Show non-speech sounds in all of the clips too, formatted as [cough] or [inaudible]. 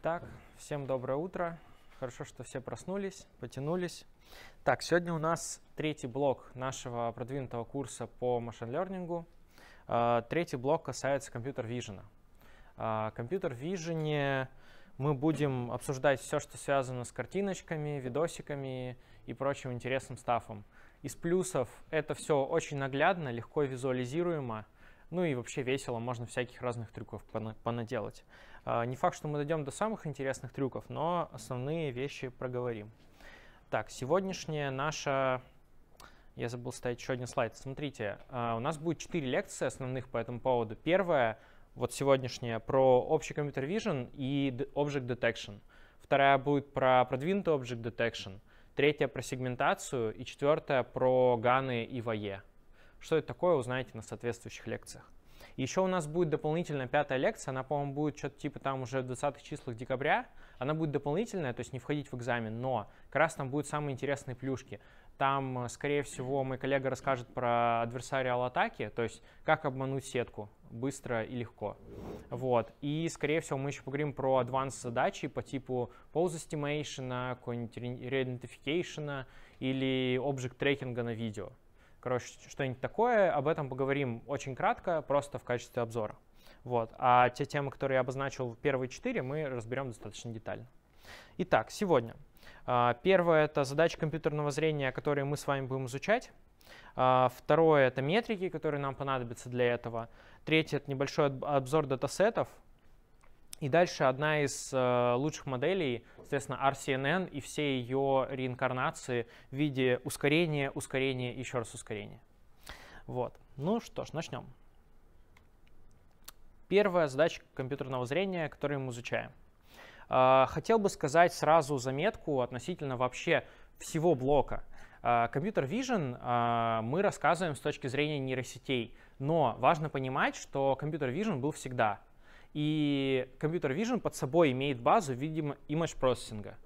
Итак, всем доброе утро. Хорошо, что все проснулись, потянулись. Так, сегодня у нас третий блок нашего продвинутого курса по машин-лернингу. Третий блок касается компьютер-вижена. Компьютер-вижене мы будем обсуждать все, что связано с картиночками, видосиками и прочим интересным стафом. Из плюсов это все очень наглядно, легко визуализируемо, ну и вообще весело, можно всяких разных трюков понаделать. А, не факт, что мы дойдем до самых интересных трюков, но основные вещи проговорим. Так, сегодняшняя наша... Я забыл ставить еще один слайд. Смотрите, а, у нас будет 4 лекции основных по этому поводу. Первая, вот сегодняшняя, про общий компьютер vision и object detection. Вторая будет про продвинутый object detection. Третья про сегментацию. И четвертая про ганы и вое. Что это такое, узнаете на соответствующих лекциях. Еще у нас будет дополнительно пятая лекция, она, по-моему, будет что-то типа там уже в 20 числах декабря. Она будет дополнительная, то есть не входить в экзамен, но как раз там будут самые интересные плюшки. Там, скорее всего, мой коллега расскажет про adversarial атаки, то есть как обмануть сетку быстро и легко. Вот. И, скорее всего, мы еще поговорим про адванс задачи по типу pose estimation, какой-нибудь reidentification или object трекинга на видео. Короче, что-нибудь такое, об этом поговорим очень кратко, просто в качестве обзора. Вот. А те темы, которые я обозначил в первые четыре, мы разберем достаточно детально. Итак, сегодня. А, первое — это задачи компьютерного зрения, которые мы с вами будем изучать. А, второе — это метрики, которые нам понадобятся для этого. Третье — это небольшой обзор датасетов, и дальше одна из э, лучших моделей, соответственно, RCNN и все ее реинкарнации в виде ускорения, ускорения, еще раз ускорения. Вот. Ну что ж, начнем. Первая задача компьютерного зрения, которую мы изучаем. Э, хотел бы сказать сразу заметку относительно вообще всего блока. Э, компьютер uh, Vision мы рассказываем с точки зрения нейросетей, но важно понимать, что компьютер Vision был всегда. И компьютер Vision под собой имеет базу видимо, image процессинга.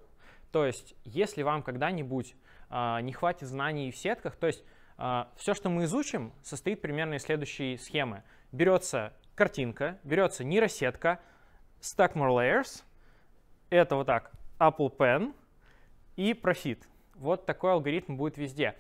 То есть, если вам когда-нибудь э, не хватит знаний в сетках, то есть э, а, все, что мы изучим, состоит примерно из следующей схемы. Берется картинка, берется нейросетка, stack more layers, это вот так, Apple Pen и Profit. Вот такой алгоритм будет везде.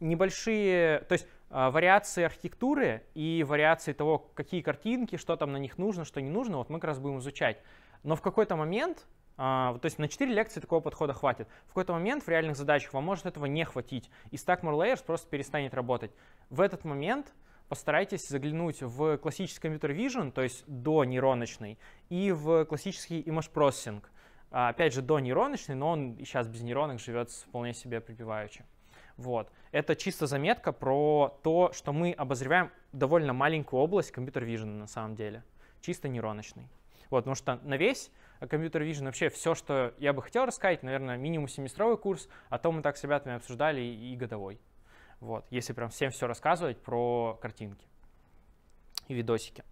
Небольшие, то есть а, вариации архитектуры и вариации того, какие картинки, что там на них нужно, что не нужно, вот мы как раз будем изучать. Но в какой-то момент, а, то есть на 4 лекции такого подхода хватит, в какой-то момент в реальных задачах вам может этого не хватить, и Stack More Layers просто перестанет работать. В этот момент постарайтесь заглянуть в классический компьютер vision, то есть до нейроночный, и в классический image processing. А, опять же, до нейроночный, но он сейчас без нейронок живет вполне себе припеваючи. Вот. Это чисто заметка про то, что мы обозреваем довольно маленькую область компьютер vision на самом деле, чисто нейроночный. Вот, потому что на весь компьютер vision вообще все, что я бы хотел рассказать, наверное, минимум семестровый курс, а то мы так с ребятами обсуждали и годовой. Вот, если прям всем все рассказывать про картинки и видосики.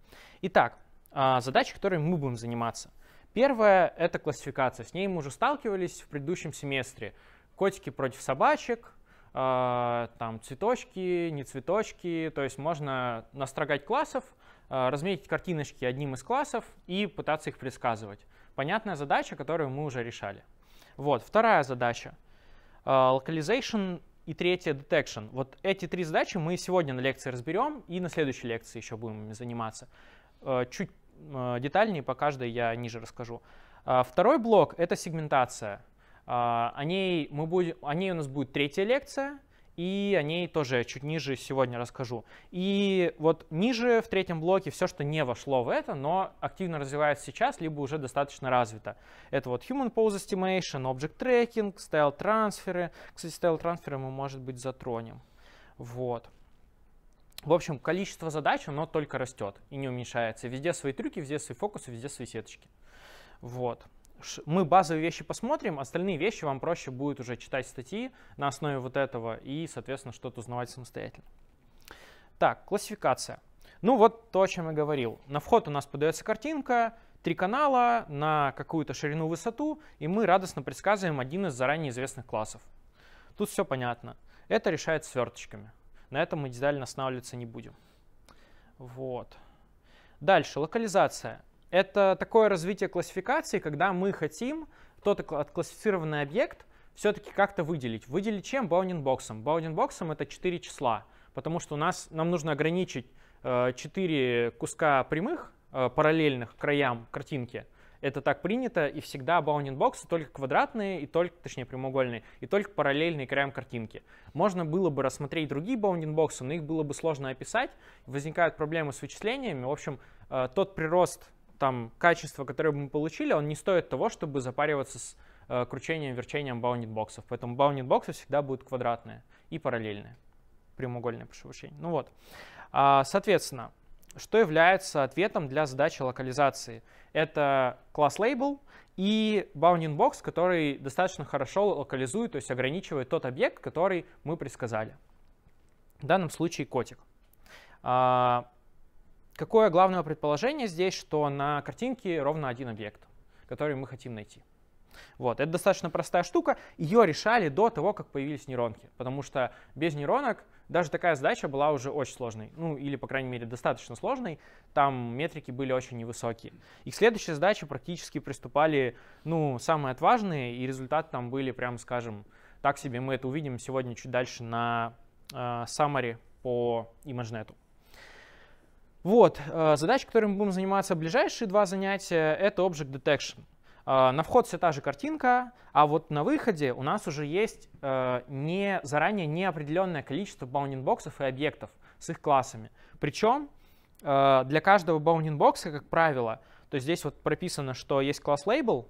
Итак, а, задачи, которыми мы будем заниматься. Первое — это классификация. С ней мы уже сталкивались в предыдущем семестре. Котики против собачек, а, там цветочки, не цветочки, то есть можно настрогать классов, а, разметить картиночки одним из классов и пытаться их предсказывать. Понятная задача, которую мы уже решали. Вот, вторая задача. А, localization и третья detection. Вот эти три задачи мы сегодня на лекции разберем и на следующей лекции еще будем заниматься. Чуть детальнее по каждой я ниже расскажу. Второй блок — это сегментация. А, о ней, мы будем, о ней у нас будет третья лекция, и о ней тоже чуть ниже сегодня расскажу. И вот ниже в третьем блоке все, что не вошло в это, но активно развивается сейчас, либо уже достаточно развито. Это вот Human Pose Estimation, Object Tracking, Style трансферы Кстати, Style трансферы мы, может быть, затронем. Вот. В общем, количество задач, оно только растет и не уменьшается. Везде свои трюки, везде свои фокусы, везде свои сеточки. Вот мы базовые вещи посмотрим, остальные вещи вам проще будет уже читать статьи на основе вот этого и, соответственно, что-то узнавать самостоятельно. Так, классификация. Ну вот то, о чем я говорил. На вход у нас подается картинка, три канала на какую-то ширину-высоту, и мы радостно предсказываем один из заранее известных классов. Тут все понятно. Это решает сверточками. На этом мы детально останавливаться не будем. Вот. Дальше, локализация. Это такое развитие классификации, когда мы хотим тот отклассифицированный объект все-таки как-то выделить. Выделить чем? Баунинбоксом. Баунинбоксом — это 4 числа, потому что у нас, нам нужно ограничить 4 э, куска прямых, э, параллельных краям картинки. Это так принято, и всегда баунинбоксы только квадратные, и только, точнее, прямоугольные, и только параллельные краям картинки. Можно было бы рассмотреть другие баунинбоксы, но их было бы сложно описать. Возникают проблемы с вычислениями. В общем, э, тот прирост там качество, которое мы получили, он не стоит того, чтобы запариваться с э, кручением, верчением баунитбоксов. Поэтому баунитбоксы всегда будут квадратные и параллельные, прямоугольные, по прощения. Ну вот. А, соответственно, что является ответом для задачи локализации? Это класс label и bounding box, который достаточно хорошо локализует, то есть ограничивает тот объект, который мы предсказали. В данном случае котик. А, Какое главное предположение здесь, что на картинке ровно один объект, который мы хотим найти. Вот, это достаточно простая штука. Ее решали до того, как появились нейронки, потому что без нейронок даже такая задача была уже очень сложной, ну или, по крайней мере, достаточно сложной. Там метрики были очень невысокие. И к следующей задаче практически приступали, ну, самые отважные, и результаты там были, прям, скажем, так себе. Мы это увидим сегодня чуть дальше на э, summary по ImageNet. Вот, э, задача, которой мы будем заниматься в ближайшие два занятия, это Object Detection. Э, на вход все та же картинка, а вот на выходе у нас уже есть э, не, заранее неопределенное количество bounding баунинбоксов и объектов с их классами. Причем для каждого bounding баунинбокса, как правило, то здесь вот прописано, что есть класс label,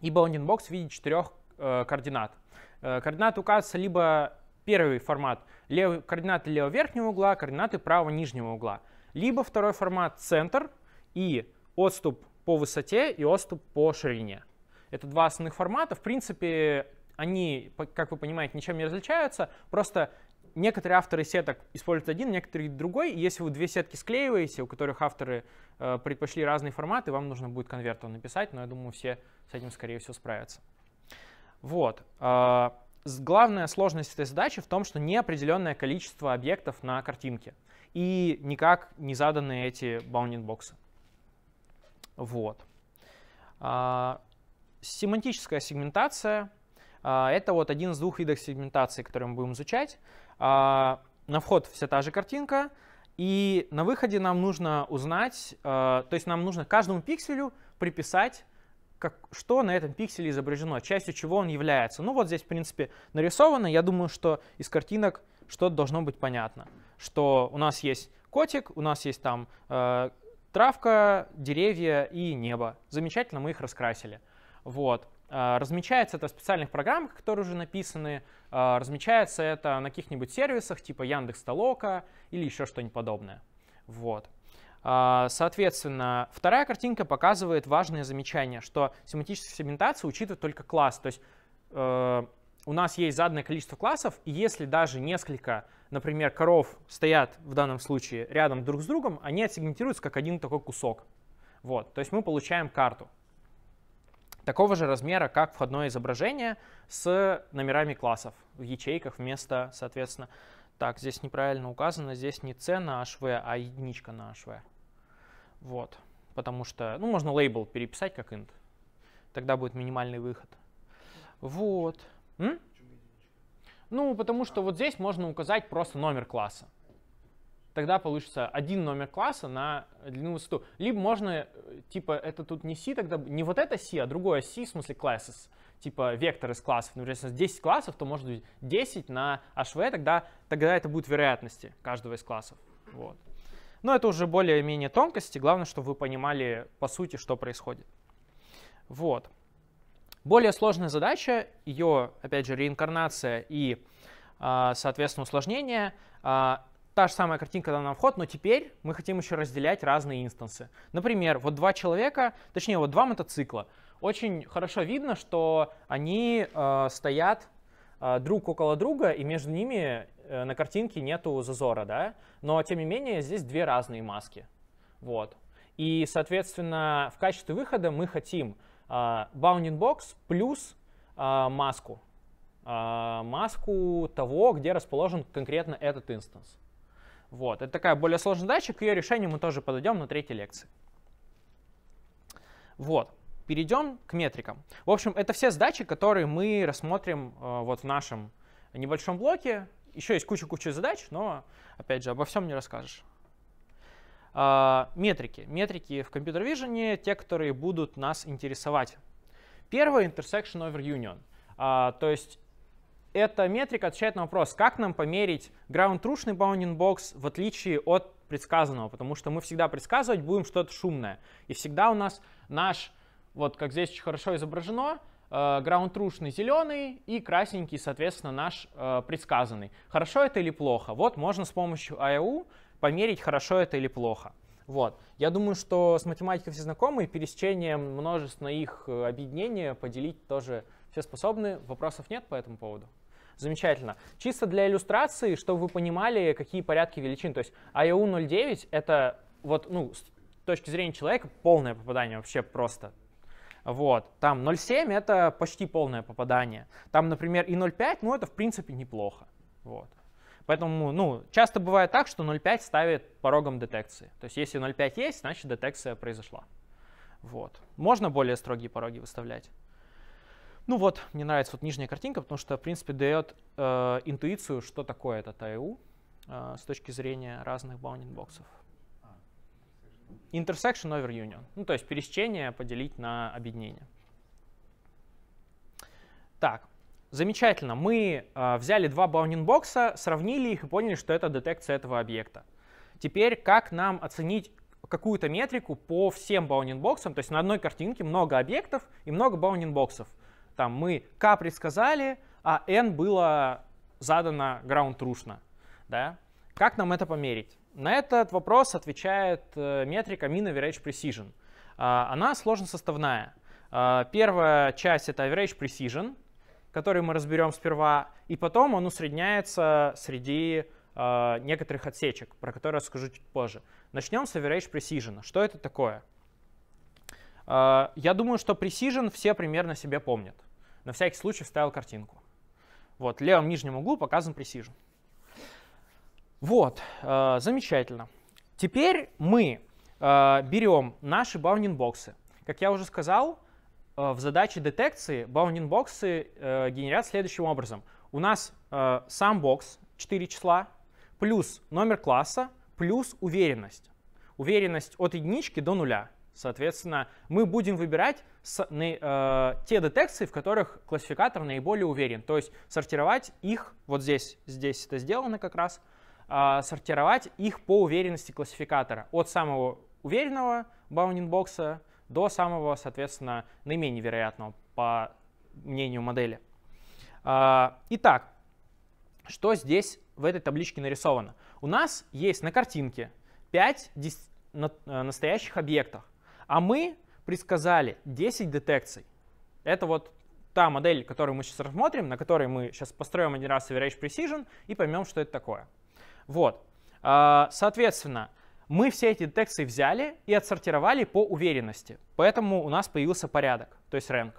и bounding-box в виде четырех координат. Координаты указываются либо первый формат, левый, координаты левого верхнего угла, координаты правого нижнего угла. Либо второй формат центр и отступ по высоте и отступ по ширине. Это два основных формата. В принципе, они, как вы понимаете, ничем не различаются. Просто некоторые авторы сеток используют один, некоторые другой. И если вы две сетки склеиваете, у которых авторы э, предпочли разные форматы, вам нужно будет конвертом написать, но я думаю, все с этим, скорее всего, справятся. Вот. А, главная сложность этой задачи в том, что неопределенное количество объектов на картинке и никак не заданы эти bounding боксы. Вот. А, семантическая сегментация а, – это вот один из двух видов сегментации, которые мы будем изучать. А, на вход вся та же картинка, и на выходе нам нужно узнать, то есть нам нужно каждому пикселю приписать как, что на этом пикселе изображено, частью чего он является. Ну вот здесь, в принципе, нарисовано. Я думаю, что из картинок что должно быть понятно. Что у нас есть котик, у нас есть там э, травка, деревья и небо. Замечательно, мы их раскрасили. Вот. Э, размечается это в специальных программах, которые уже написаны. Э, размечается это на каких-нибудь сервисах типа Яндекс Толока или еще что-нибудь подобное. Вот. Э, соответственно, вторая картинка показывает важное замечание, что семантическая сегментация учитывает только класс. То есть у нас есть заданное количество классов, и если даже несколько, например, коров стоят в данном случае рядом друг с другом, они отсегментируются как один такой кусок. Вот, то есть мы получаем карту такого же размера, как входное изображение с номерами классов в ячейках вместо, соответственно, так, здесь неправильно указано, здесь не c на hv, а единичка на hv. Вот, потому что, ну, можно лейбл переписать как int, тогда будет минимальный выход. Вот, М? Ну, потому что вот здесь можно указать просто номер класса. Тогда получится один номер класса на длину высоту. Либо можно, э, типа, это тут не C, тогда не вот это C, а другое C, в смысле classes, типа вектор из классов. Например, если 10 классов, то может быть 10 на HV, тогда, тогда это будет вероятности каждого из классов. Вот. Но это уже более-менее тонкости. Главное, чтобы вы понимали, по сути, что происходит. Вот. Более сложная задача, ее, опять же, реинкарнация и, а, соответственно, усложнение, а, та же самая картинка дана на вход, но теперь мы хотим еще разделять разные инстансы. Например, вот два человека, точнее, вот два мотоцикла. Очень хорошо видно, что они а, стоят друг около друга, и между ними э, на картинке нету зазора, да? Но, тем не менее, здесь две разные маски. Вот. И, соответственно, в качестве выхода мы хотим а, bounding box плюс а, маску. А, маску того, где расположен конкретно этот инстанс. Вот, это такая более сложная задача, к ее решению мы тоже подойдем на третьей лекции. Вот, перейдем к метрикам. В общем, это все задачи, которые мы рассмотрим вот в нашем небольшом блоке. Еще есть куча-куча задач, но, опять же, обо всем не расскажешь. А, метрики. Метрики в компьютер Vision, те, которые будут нас интересовать. Первое — Intersection Over Union. А, то есть эта метрика отвечает на вопрос, как нам померить ground-трушный bounding box в отличие от предсказанного, потому что мы всегда предсказывать будем что-то шумное. И всегда у нас наш, вот как здесь очень хорошо изображено, граунд-трушный зеленый и красненький, соответственно, наш а, предсказанный. Хорошо это или плохо? Вот можно с помощью IAU померить, хорошо это или плохо. Вот. Я думаю, что с математикой все знакомы, и пересечением множества их объединения поделить тоже все способны. Вопросов нет по этому поводу? Замечательно. Чисто для иллюстрации, чтобы вы понимали, какие порядки величин. То есть IOU а 09 — это вот, ну, с точки зрения человека полное попадание вообще просто. Вот. Там 0,7 — это почти полное попадание. Там, например, и 0,5, ну, это, в принципе, неплохо. Вот. Поэтому ну, часто бывает так, что 0.5 ставит порогом детекции. То есть если 0.5 есть, значит детекция произошла. Вот. Можно более строгие пороги выставлять. Ну вот, мне нравится вот нижняя картинка, потому что, в принципе, дает э, интуицию, что такое этот IU э, с точки зрения разных bounding-боксов. Intersection over union. Ну, то есть пересечение поделить на объединение. Так, Замечательно, мы э, взяли два баунинбокса, сравнили их и поняли, что это детекция этого объекта. Теперь как нам оценить какую-то метрику по всем баунинбоксам, то есть на одной картинке много объектов и много баунинбоксов. Там мы k предсказали, а n было задано ground-трушно. Да? Как нам это померить? На этот вопрос отвечает э, метрика Mean average precision. А, она сложно составная. А, первая часть — это average precision — который мы разберем сперва, и потом он усредняется среди э, некоторых отсечек, про которые расскажу чуть позже. Начнем с Average Precision. Что это такое? Э, я думаю, что Precision все примерно себе помнят. На всякий случай вставил картинку. Вот, в левом нижнем углу показан Precision. Вот, э, замечательно. Теперь мы э, берем наши баунинг-боксы. Как я уже сказал, Э, в задаче детекции bounding боксы э, генерят следующим образом. У нас э, сам бокс 4 числа плюс номер класса плюс уверенность. Уверенность от единички до нуля. Соответственно, мы будем выбирать с, на, э, те детекции, в которых классификатор наиболее уверен. То есть сортировать их, вот здесь, здесь это сделано как раз, э, сортировать их по уверенности классификатора. От самого уверенного баундинг бокса до самого, соответственно, наименее вероятного, по мнению модели. А, итак, что здесь в этой табличке нарисовано? У нас есть на картинке 5 э, настоящих объектов, а мы предсказали 10 детекций. Это вот та модель, которую мы сейчас рассмотрим, на которой мы сейчас построим один раз Average Precision и поймем, что это такое. Вот. А, соответственно, мы все эти детексы взяли и отсортировали по уверенности. Поэтому у нас появился порядок, то есть рэнк.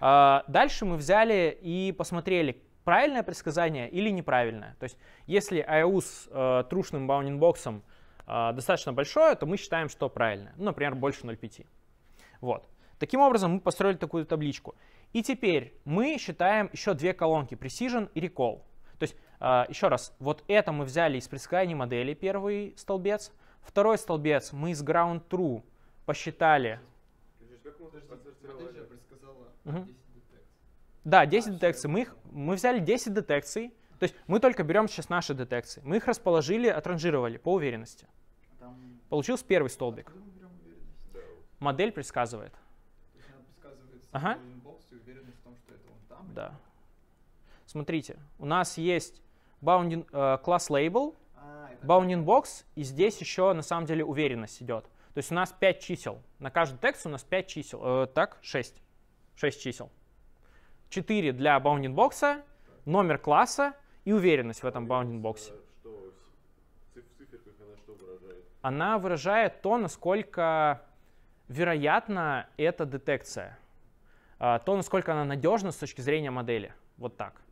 А, дальше мы взяли и посмотрели, правильное предсказание или неправильное. То есть если IOU с э, трушным баундинбоксом э, достаточно большое, то мы считаем, что правильное. Ну, например, больше 0,5. Вот. Таким образом мы построили такую табличку. И теперь мы считаем еще две колонки Precision и Recall. То есть, э, еще раз, вот это мы взяли из предсказаний модели первый столбец, Второй столбец мы из ground true посчитали. Да, 10 а, детекций. Мы, их, мы взяли 10 детекций, то есть мы только берем сейчас наши детекции. Мы их расположили, отранжировали по уверенности. Получился первый столбик. А Модель предсказывает. ага. да. Смотрите, у нас есть bounding, э, class label, bounding box и здесь еще на самом деле уверенность идет. То есть у нас 5 чисел. На каждый текст у нас 5 чисел. Э, так, 6. 6 чисел. 4 для bounding бокса, номер класса и уверенность в этом bounding боксе. Э, она выражает то, насколько вероятна эта детекция, э, то, насколько она надежна с точки зрения модели. Вот так.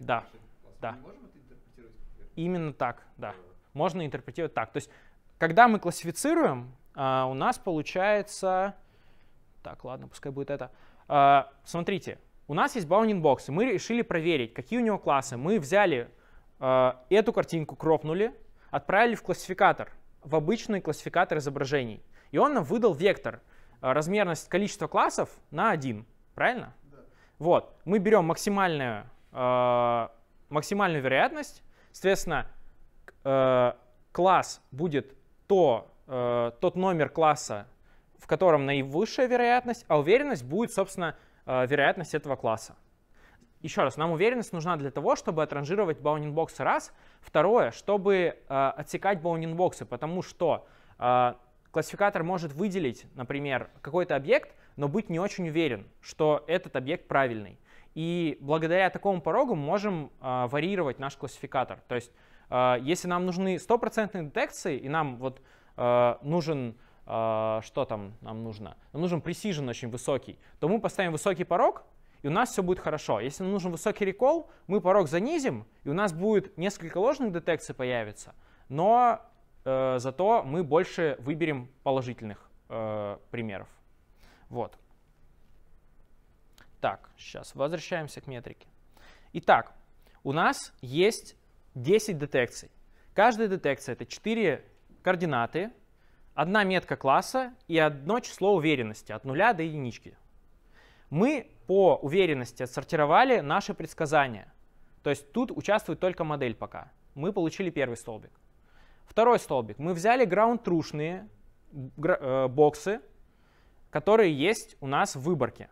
Да, да. Именно так, да. Можно интерпретировать так. То есть, когда мы классифицируем, а, у нас получается... Так, ладно, пускай будет это. А, смотрите, у нас есть bounding box, и мы решили проверить, какие у него классы. Мы взяли а, эту картинку, кропнули, отправили в классификатор, в обычный классификатор изображений. И он нам выдал вектор, размерность количества классов на 1, правильно? Да. Вот, мы берем максимальную а, максимальную вероятность. Соответственно, э, класс будет то, э, тот номер класса, в котором наивысшая вероятность, а уверенность будет, собственно, э, вероятность этого класса. Еще раз, нам уверенность нужна для того, чтобы отранжировать баунинбоксы раз. Второе, чтобы отсекать баунинбоксы, потому что классификатор может выделить, например, какой-то объект, но быть не очень уверен, что этот объект правильный. И благодаря такому порогу мы можем э, варьировать наш классификатор. То есть, э, если нам нужны стопроцентные детекции, и нам вот э, нужен, э, что там нам нужно? Нам нужен precision очень высокий, то мы поставим высокий порог, и у нас все будет хорошо. Если нам нужен высокий рекол, мы порог занизим, и у нас будет несколько ложных детекций появится, но э, зато мы больше выберем положительных э, примеров. Вот. Так, сейчас возвращаемся к метрике. Итак, у нас есть 10 детекций. Каждая детекция это 4 координаты, одна метка класса и одно число уверенности от 0 до единички. Мы по уверенности отсортировали наши предсказания. То есть тут участвует только модель пока. Мы получили первый столбик. Второй столбик. Мы взяли граунд-трушные э, боксы, которые есть у нас в выборке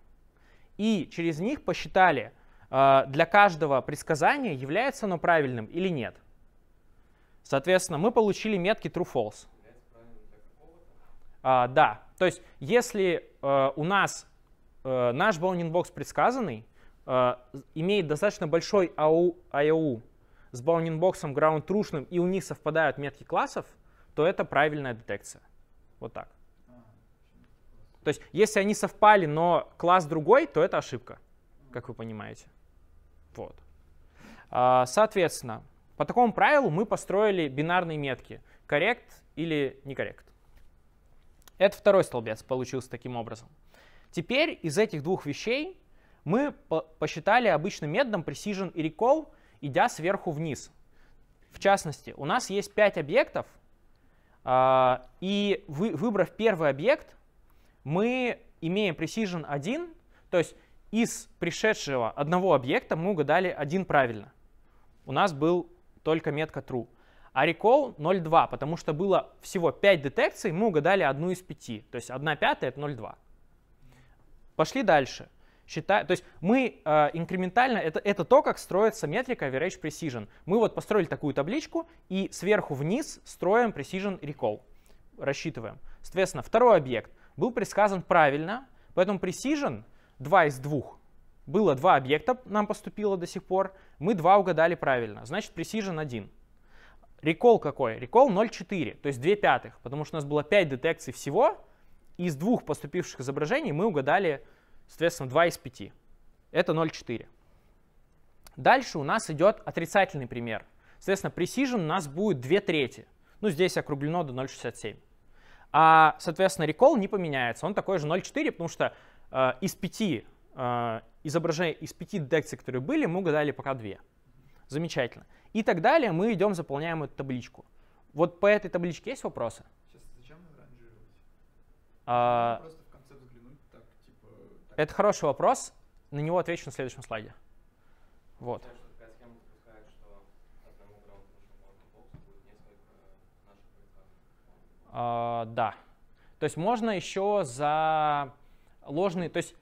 и через них посчитали, э, для каждого предсказания является оно правильным или нет. Соответственно, мы получили метки true-false. А, да, то есть если э, у нас э, наш bounding box предсказанный э, имеет достаточно большой АУ, IOU с bounding box ground трушным и у них совпадают метки классов, то это правильная детекция. Вот так. То есть если они совпали, но класс другой, то это ошибка, как вы понимаете. Вот. А, соответственно, по такому правилу мы построили бинарные метки коррект или некоррект. Это второй столбец получился таким образом. Теперь из этих двух вещей мы посчитали обычным методом precision и recall, идя сверху вниз. В частности, у нас есть 5 объектов, а, и выбрав первый объект, мы, имеем precision 1, то есть из пришедшего одного объекта мы угадали один правильно. У нас был только метка true. А recall 0,2, потому что было всего 5 детекций, мы угадали одну из 5. То есть 1 пятая — это 0,2. Пошли дальше. Считай, то есть мы э, инкрементально, это, это то, как строится метрика average precision. Мы вот построили такую табличку и сверху вниз строим precision recall, рассчитываем. Соответственно, второй объект был предсказан правильно, поэтому Precision 2 из 2. Было два объекта, нам поступило до сих пор, мы два угадали правильно, значит Precision 1. Рекол какой? Рекол 0,4, то есть 2 пятых, потому что у нас было 5 детекций всего, и из двух поступивших изображений мы угадали, соответственно, 2 из 5. Это 0,4. Дальше у нас идет отрицательный пример. Соответственно, Precision у нас будет 2 трети. Ну, здесь округлено до 0,67. А, соответственно, рекол не поменяется, он такой же 0.4, потому что э, из пяти э, изображений, из пяти детекций, которые были, мы угадали пока две. Замечательно. И так далее мы идем, заполняем эту табличку. Вот по этой табличке есть вопросы? Сейчас зачем А, Просто в конце взглянуть так, типа... Так. Это хороший вопрос, на него отвечу на следующем слайде. Вот. Конечно. Э, да. То есть можно еще за ложные... То есть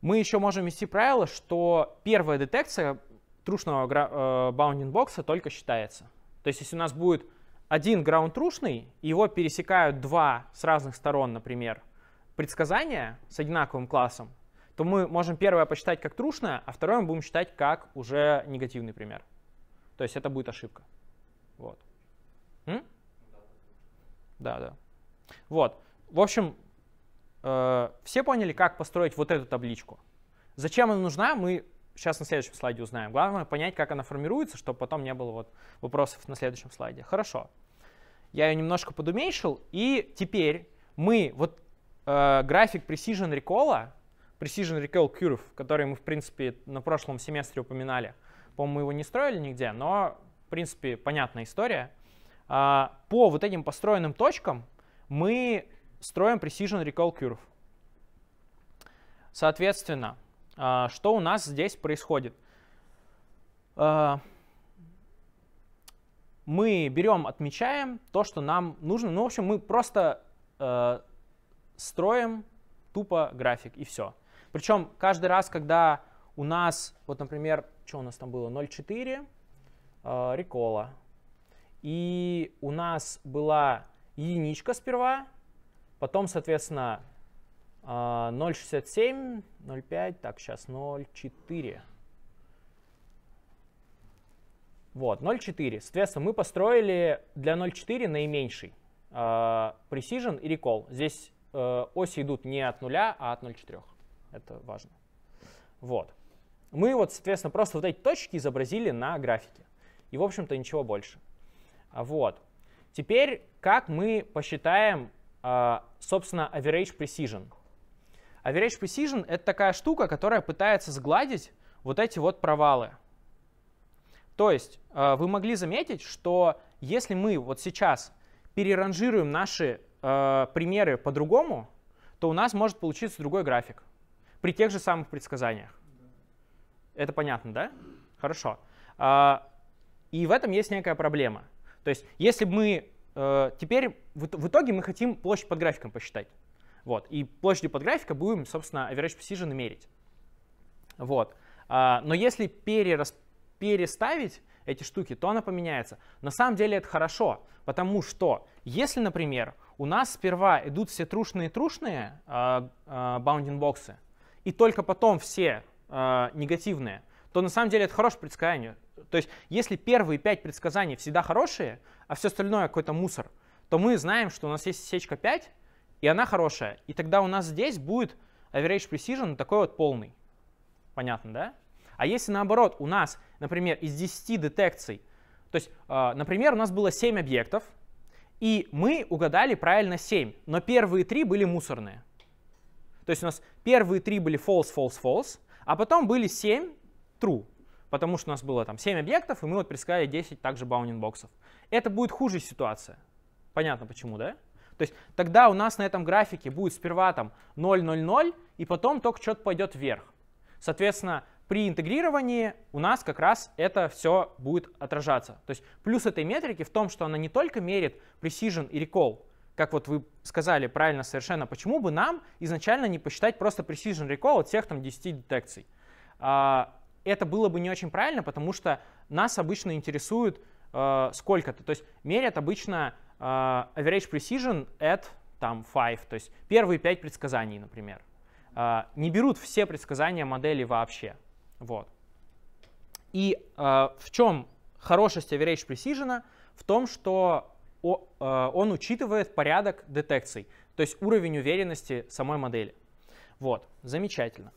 мы еще можем ввести правило, что первая детекция трушного э, bounding бокса только считается. То есть если у нас будет один граунд трушный, его пересекают два с разных сторон, например, предсказания с одинаковым классом, то мы можем первое посчитать как трушное, а второе мы будем считать как уже негативный пример. То есть это будет ошибка. Вот. Да, да. Вот. В общем, э, все поняли, как построить вот эту табличку. Зачем она нужна, мы сейчас на следующем слайде узнаем. Главное понять, как она формируется, чтобы потом не было вот вопросов на следующем слайде. Хорошо. Я ее немножко подумейшил, и теперь мы вот э, график Precision Recall, Precision Recall Curve, который мы, в принципе, на прошлом семестре упоминали, по-моему, его не строили нигде, но, в принципе, понятная история — а, по вот этим построенным точкам мы строим precision recall curve. Соответственно, а, что у нас здесь происходит? А, мы берем, отмечаем то, что нам нужно. Ну, в общем, мы просто строим тупо график и все. Причем каждый раз, когда у нас, вот, например, что у нас там было, 0,4 рекола, и у нас была единичка сперва, потом, соответственно, 0.67, а, 0.5, так, сейчас 0.4. Вот, 0.4. Соответственно, мы построили для 0.4 наименьший а, precision и recall. Здесь э, оси идут не от 0, а от 0.4. Это важно. Вот. Мы вот, соответственно, просто вот эти точки изобразили на графике. И, в общем-то, ничего больше. А вот. Теперь, как мы посчитаем, а, собственно, average precision? Average precision — это такая штука, которая пытается сгладить вот эти вот провалы. То есть а, вы могли заметить, что если мы вот сейчас переранжируем наши примеры по-другому, то у нас может получиться другой график при тех же самых предсказаниях. Это понятно, да? Хорошо. И в этом есть некая проблема — то есть, если мы э, теперь в, в итоге мы хотим площадь под графиком посчитать. Вот. И площадью под графика будем, собственно, average precision мерить. Вот. А, но если перерас, переставить эти штуки, то она поменяется. На самом деле это хорошо, потому что если, например, у нас сперва идут все трушные-трушные э, э, баундинг-боксы, и только потом все э, негативные, то на самом деле это хорошее предсказание. То есть, если первые пять предсказаний всегда хорошие, а все остальное какой-то мусор, то мы знаем, что у нас есть сечка 5, и она хорошая. И тогда у нас здесь будет average precision такой вот полный. Понятно, да? А если наоборот, у нас, например, из 10 детекций, то есть, а, например, у нас было 7 объектов, и мы угадали правильно 7, но первые 3 были мусорные. То есть у нас первые 3 были false, false, false, а потом были 7 true потому что у нас было там 7 объектов, и мы вот предсказали 10 также bounding боксов Это будет хуже ситуация. Понятно почему, да? То есть тогда у нас на этом графике будет сперва там 0, 0, 0, и потом только что-то пойдет вверх. Соответственно, при интегрировании у нас как раз это все будет отражаться. То есть плюс этой метрики в том, что она не только мерит precision и recall, как вот вы сказали правильно совершенно, почему бы нам изначально не посчитать просто precision recall от всех там 10 детекций. А, это было бы не очень правильно, потому что нас обычно интересует э, сколько-то. То есть мерят обычно э, average precision at там, 5, то есть первые 5 предсказаний, например. Э, не берут все предсказания модели вообще. Вот. И э, в чем хорошесть average precision? В том, что о, э, он учитывает порядок детекций, то есть уровень уверенности самой модели. Вот, замечательно.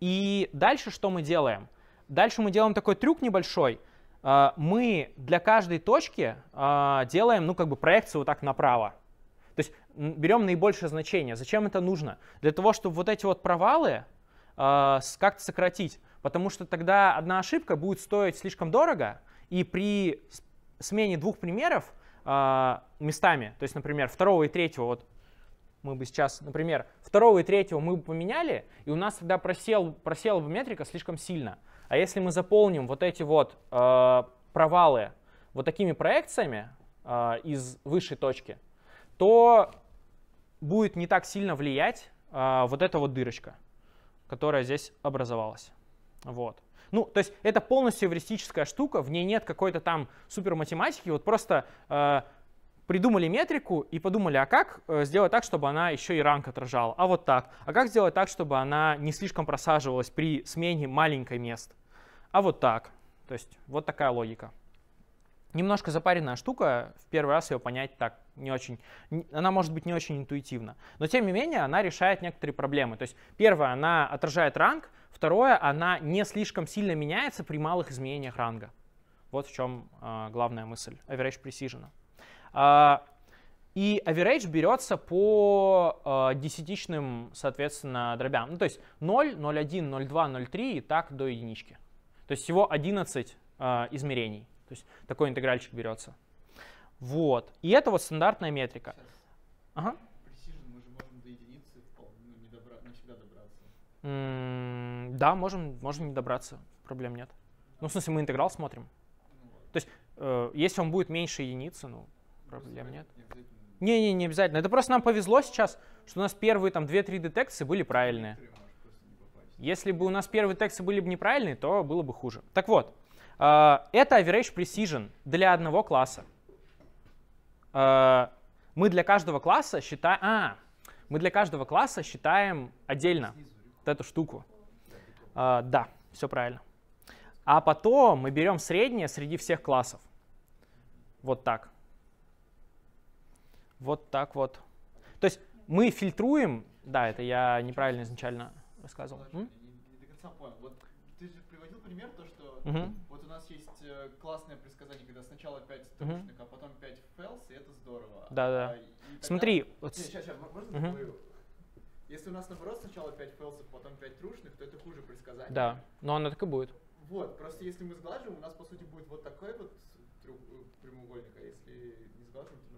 И дальше что мы делаем? Дальше мы делаем такой трюк небольшой. А, мы для каждой точки а, делаем, ну, как бы проекцию вот так направо. То есть берем наибольшее значение. Зачем это нужно? Для того, чтобы вот эти вот провалы а, как-то сократить. Потому что тогда одна ошибка будет стоить слишком дорого, и при смене двух примеров местами, то есть, например, второго и третьего, вот мы бы сейчас, например, второго и третьего мы бы поменяли, и у нас тогда просел, просела бы метрика слишком сильно. А если мы заполним вот эти вот э, провалы вот такими проекциями э, из высшей точки, то будет не так сильно влиять э, вот эта вот дырочка, которая здесь образовалась. Вот. Ну, то есть это полностью эвристическая штука, в ней нет какой-то там супер математики, вот просто э, придумали метрику и подумали, а как э, сделать так, чтобы она еще и ранг отражала, а вот так, а как сделать так, чтобы она не слишком просаживалась при смене маленькой мест, а вот так. То есть вот такая логика. Немножко запаренная штука, в первый раз ее понять так не очень, она может быть не очень интуитивна, но тем не менее она решает некоторые проблемы. То есть первое, она отражает ранг, второе, она не слишком сильно меняется при малых изменениях ранга. Вот в чем э, а, главная мысль Average Precision. А, и average берется по а, десятичным, соответственно, дробям. Ну, то есть 0, 0,1, 0,2, 0,3 и так до единички. То есть всего 11 а, измерений. То есть такой интегральчик берется. Вот. И это вот стандартная метрика. Сейчас. Ага. Mm, да, можем, можем не добраться, проблем нет. Ну, в смысле, мы интеграл смотрим. Ну, вот. То есть, э, если он будет меньше единицы, ну, проблем нет. Не, не, не обязательно. Это просто нам повезло сейчас, что у нас первые там 2-3 детекции были правильные. Если бы у нас первые детекции были бы неправильные, то было бы хуже. Так вот, э, это average precision для одного класса. Э, мы для каждого класса считаем... А, мы для каждого класса считаем отдельно вот эту штуку. Э, да, все правильно. А потом мы берем среднее среди всех классов. Вот так. Вот так вот. То есть мы фильтруем, да, это я неправильно изначально рассказывал. М? Не, до конца понял. Вот ты же приводил пример, то, что угу. вот у нас есть э, классное предсказание, когда сначала 5 струшник, угу. а потом 5 фэлс, и это здорово. Да, да. А, тогда... Смотри. Вот... сейчас, сейчас, можно угу. Если у нас наоборот сначала 5 фэлсов, а потом 5 трушных, то это хуже предсказание. Да, но оно так и будет. Вот, просто если мы сглаживаем, у нас по сути будет вот такой вот треугольник, э, а если не сглаживаем, то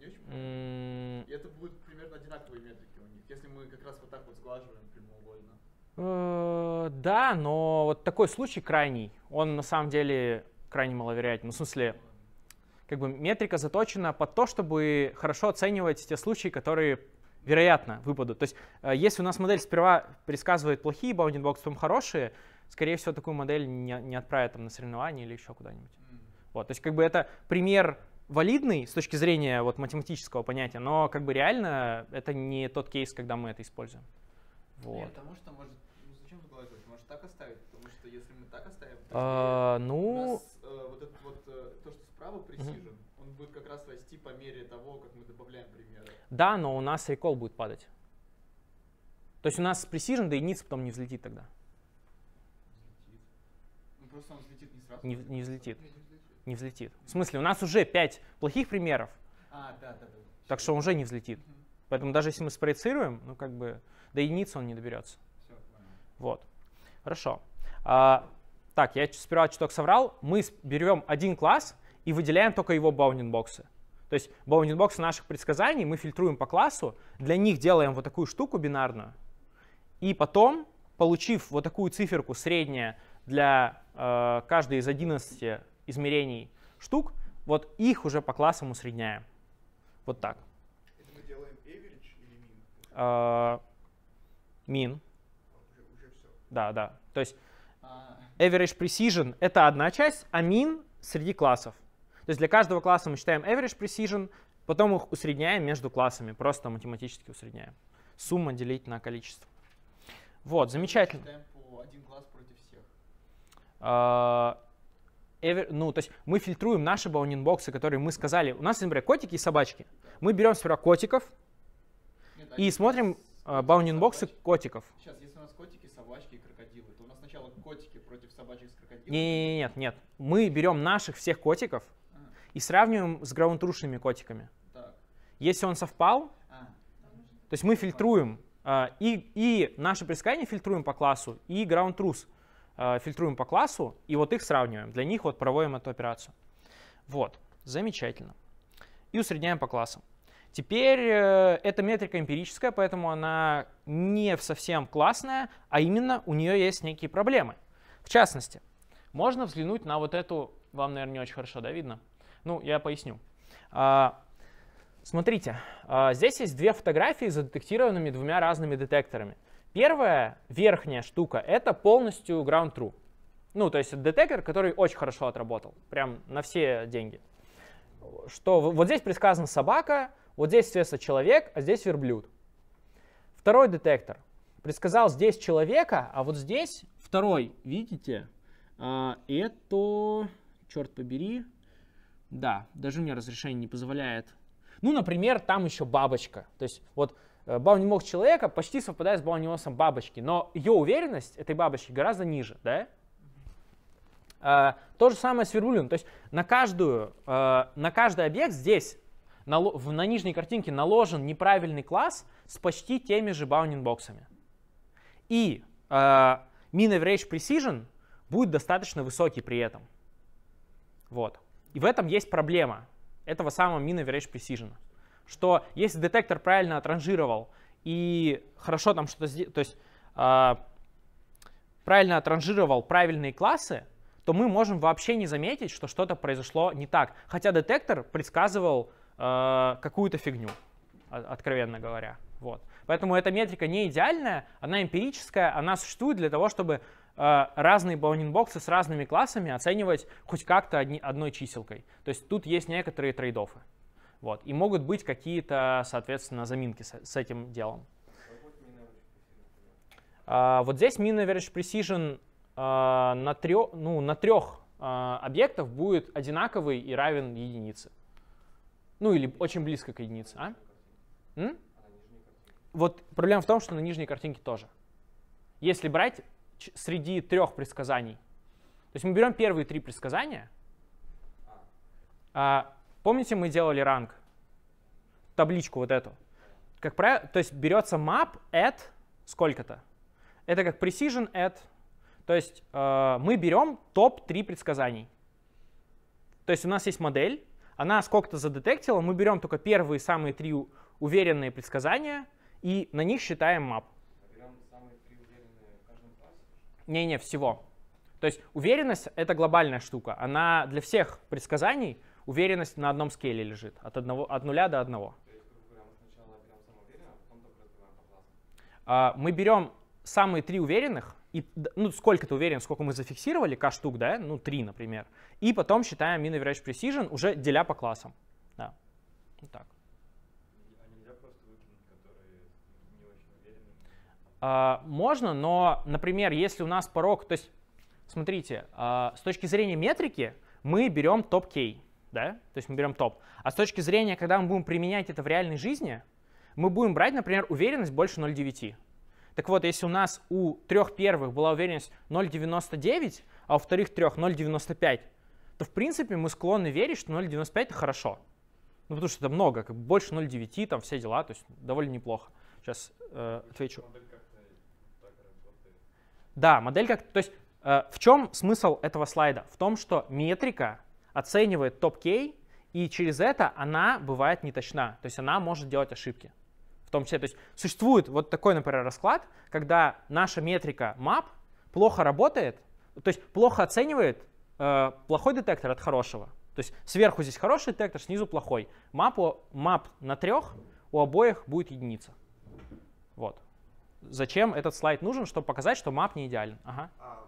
не очень много. И это будут примерно одинаковые метрики у них, если мы как раз вот так вот сглаживаем прямоугольно. Э, да, но вот такой случай крайний, он на самом деле крайне маловероятен. Ну, в смысле, как бы метрика заточена под то, чтобы хорошо оценивать те случаи, которые вероятно выпадут. То есть, э, если у нас модель сперва предсказывает плохие bounding потом хорошие, скорее всего, такую модель не, не отправят там, на соревнования или еще куда-нибудь. Вот, то есть, как бы это пример валидный с точки зрения вот математического понятия, но как бы реально это не тот кейс, когда мы это используем. Вот. Нет, потому что может, ну зачем сглаживать, может так оставить, потому что если мы так оставим, то а, ну... у нас э, вот этот вот э, то, что справа пресижен, mm-hmm. он будет как раз расти по мере того, как мы добавляем примеры. Да, но у нас рекол будет падать. То есть у нас пресижен до единицы потом не взлетит тогда. Взлетит. Ну просто он взлетит не сразу. Не, не взлетит не взлетит. В смысле, у нас уже 5 плохих примеров, а, да, да, да. так что он уже не взлетит. Поэтому даже если мы спроецируем, ну как бы до единицы он не доберется. Все, вот. Хорошо. А, так, я сперва чуток соврал. Мы берем один класс и выделяем только его баундинбоксы. То есть баундинбоксы наших предсказаний мы фильтруем по классу, для них делаем вот такую штуку бинарную, и потом, получив вот такую циферку средняя для э, каждой из 11 измерений штук, вот их уже по классам усредняем. Вот так. Это мы делаем average или min? А, min. Уже, уже да, да. То есть а. average precision — это одна часть, а min — среди классов. То есть для каждого класса мы считаем average precision, потом их усредняем между классами, просто математически усредняем. Сумма делить на количество. Вот, замечательно. Считаем по один класс против всех. А, ever, ну, то есть мы фильтруем наши баунинбоксы, которые мы сказали. У нас, например, котики и собачки. Мы берем сперва котиков Нет, и а смотрим баунинбоксы котиков. Сейчас, если у нас котики, собачки и крокодилы, то у нас сначала котики против собачек с крокодилами. Нет, нет, нет. Мы берем наших всех котиков а. и сравниваем с граундрушными котиками. Так. Если он совпал, а. то есть мы фильтруем а. и, и наши предсказания фильтруем по классу, и граунд-трус. Э, фильтруем по классу и вот их сравниваем. Для них вот проводим эту операцию. Вот, замечательно. И усредняем по классам. Теперь э, эта метрика эмпирическая, поэтому она не совсем классная, а именно у нее есть некие проблемы. В частности, можно взглянуть на вот эту, вам, наверное, не очень хорошо, да, видно? Ну, я поясню. А, смотрите, а, здесь есть две фотографии с задетектированными двумя разными детекторами. Первая верхняя штука — это полностью ground true. Ну, то есть детектор, который очень хорошо отработал, прям на все деньги. Что вот здесь предсказана собака, вот здесь, соответственно, человек, а здесь верблюд. Второй детектор предсказал здесь человека, а вот здесь второй, видите, а, это, черт побери, да, даже мне разрешение не позволяет. Ну, например, там еще бабочка. То есть вот Э, Бауни мог человека почти совпадает с бауниносом бабочки, но ее уверенность этой бабочки гораздо ниже, да? А, то же самое с вербулином. То есть на, каждую, а, на каждый объект здесь, на, на нижней картинке, наложен неправильный класс с почти теми же боксами. И а, min average precision будет достаточно высокий при этом. Вот. И в этом есть проблема этого самого min average precision что если детектор правильно отранжировал и хорошо там что-то сделал, то есть э, правильно отранжировал правильные классы, то мы можем вообще не заметить, что что-то произошло не так. Хотя детектор предсказывал э, какую-то фигню, откровенно говоря. Вот. Поэтому эта метрика не идеальная, она эмпирическая, она существует для того, чтобы э, разные баунинбоксы с разными классами оценивать хоть как-то одной чиселкой. То есть тут есть некоторые трейдофы. Вот. И могут быть какие-то, соответственно, заминки с, с этим делом. А, вот здесь Min Average Precision а, на, трё, ну, на трех а, объектов будет одинаковый и равен единице. Ну или очень близко к единице. А? М? Вот проблема в том, что на нижней картинке тоже. Если брать среди трех предсказаний, то есть мы берем первые три предсказания, а, Помните, мы делали ранг? Табличку вот эту. Как правило, то есть берется map at сколько-то. Это как precision at. То есть э, мы берем топ-3 предсказаний. То есть у нас есть модель, она сколько-то задетектила, мы берем только первые самые три уверенные предсказания и на них считаем map. Не-не, всего. То есть уверенность — это глобальная штука. Она для всех предсказаний — уверенность на одном скейле лежит, от, одного, от нуля до одного. А, мы берем самые три уверенных, и, ну, сколько ты уверен, сколько мы зафиксировали, к штук, да, ну, три, например, и потом считаем min average precision, уже деля по классам, да, вот так. А, можно, но, например, если у нас порог, то есть, смотрите, а, с точки зрения метрики мы берем топ-кей, да, то есть мы берем топ. А с точки зрения, когда мы будем применять это в реальной жизни, мы будем брать, например, уверенность больше 0,9. Так вот, если у нас у трех первых была уверенность 0,99, а у вторых трех 0,95, то, в принципе, мы склонны верить, что 0,95 — это хорошо. Ну, потому что это много, как больше 0,9, там все дела, то есть довольно неплохо. Сейчас э, отвечу. Модель да, модель как... То есть э, в чем смысл этого слайда? В том, что метрика оценивает топ-кей, и через это она бывает неточна, то есть она может делать ошибки. В том числе, то есть существует вот такой, например, расклад, когда наша метрика map плохо работает, то есть плохо оценивает э, плохой детектор от хорошего. То есть сверху здесь хороший детектор, снизу плохой. Map, map на трех у обоих будет единица. Вот. Зачем этот слайд нужен, чтобы показать, что map не идеален? Ага. А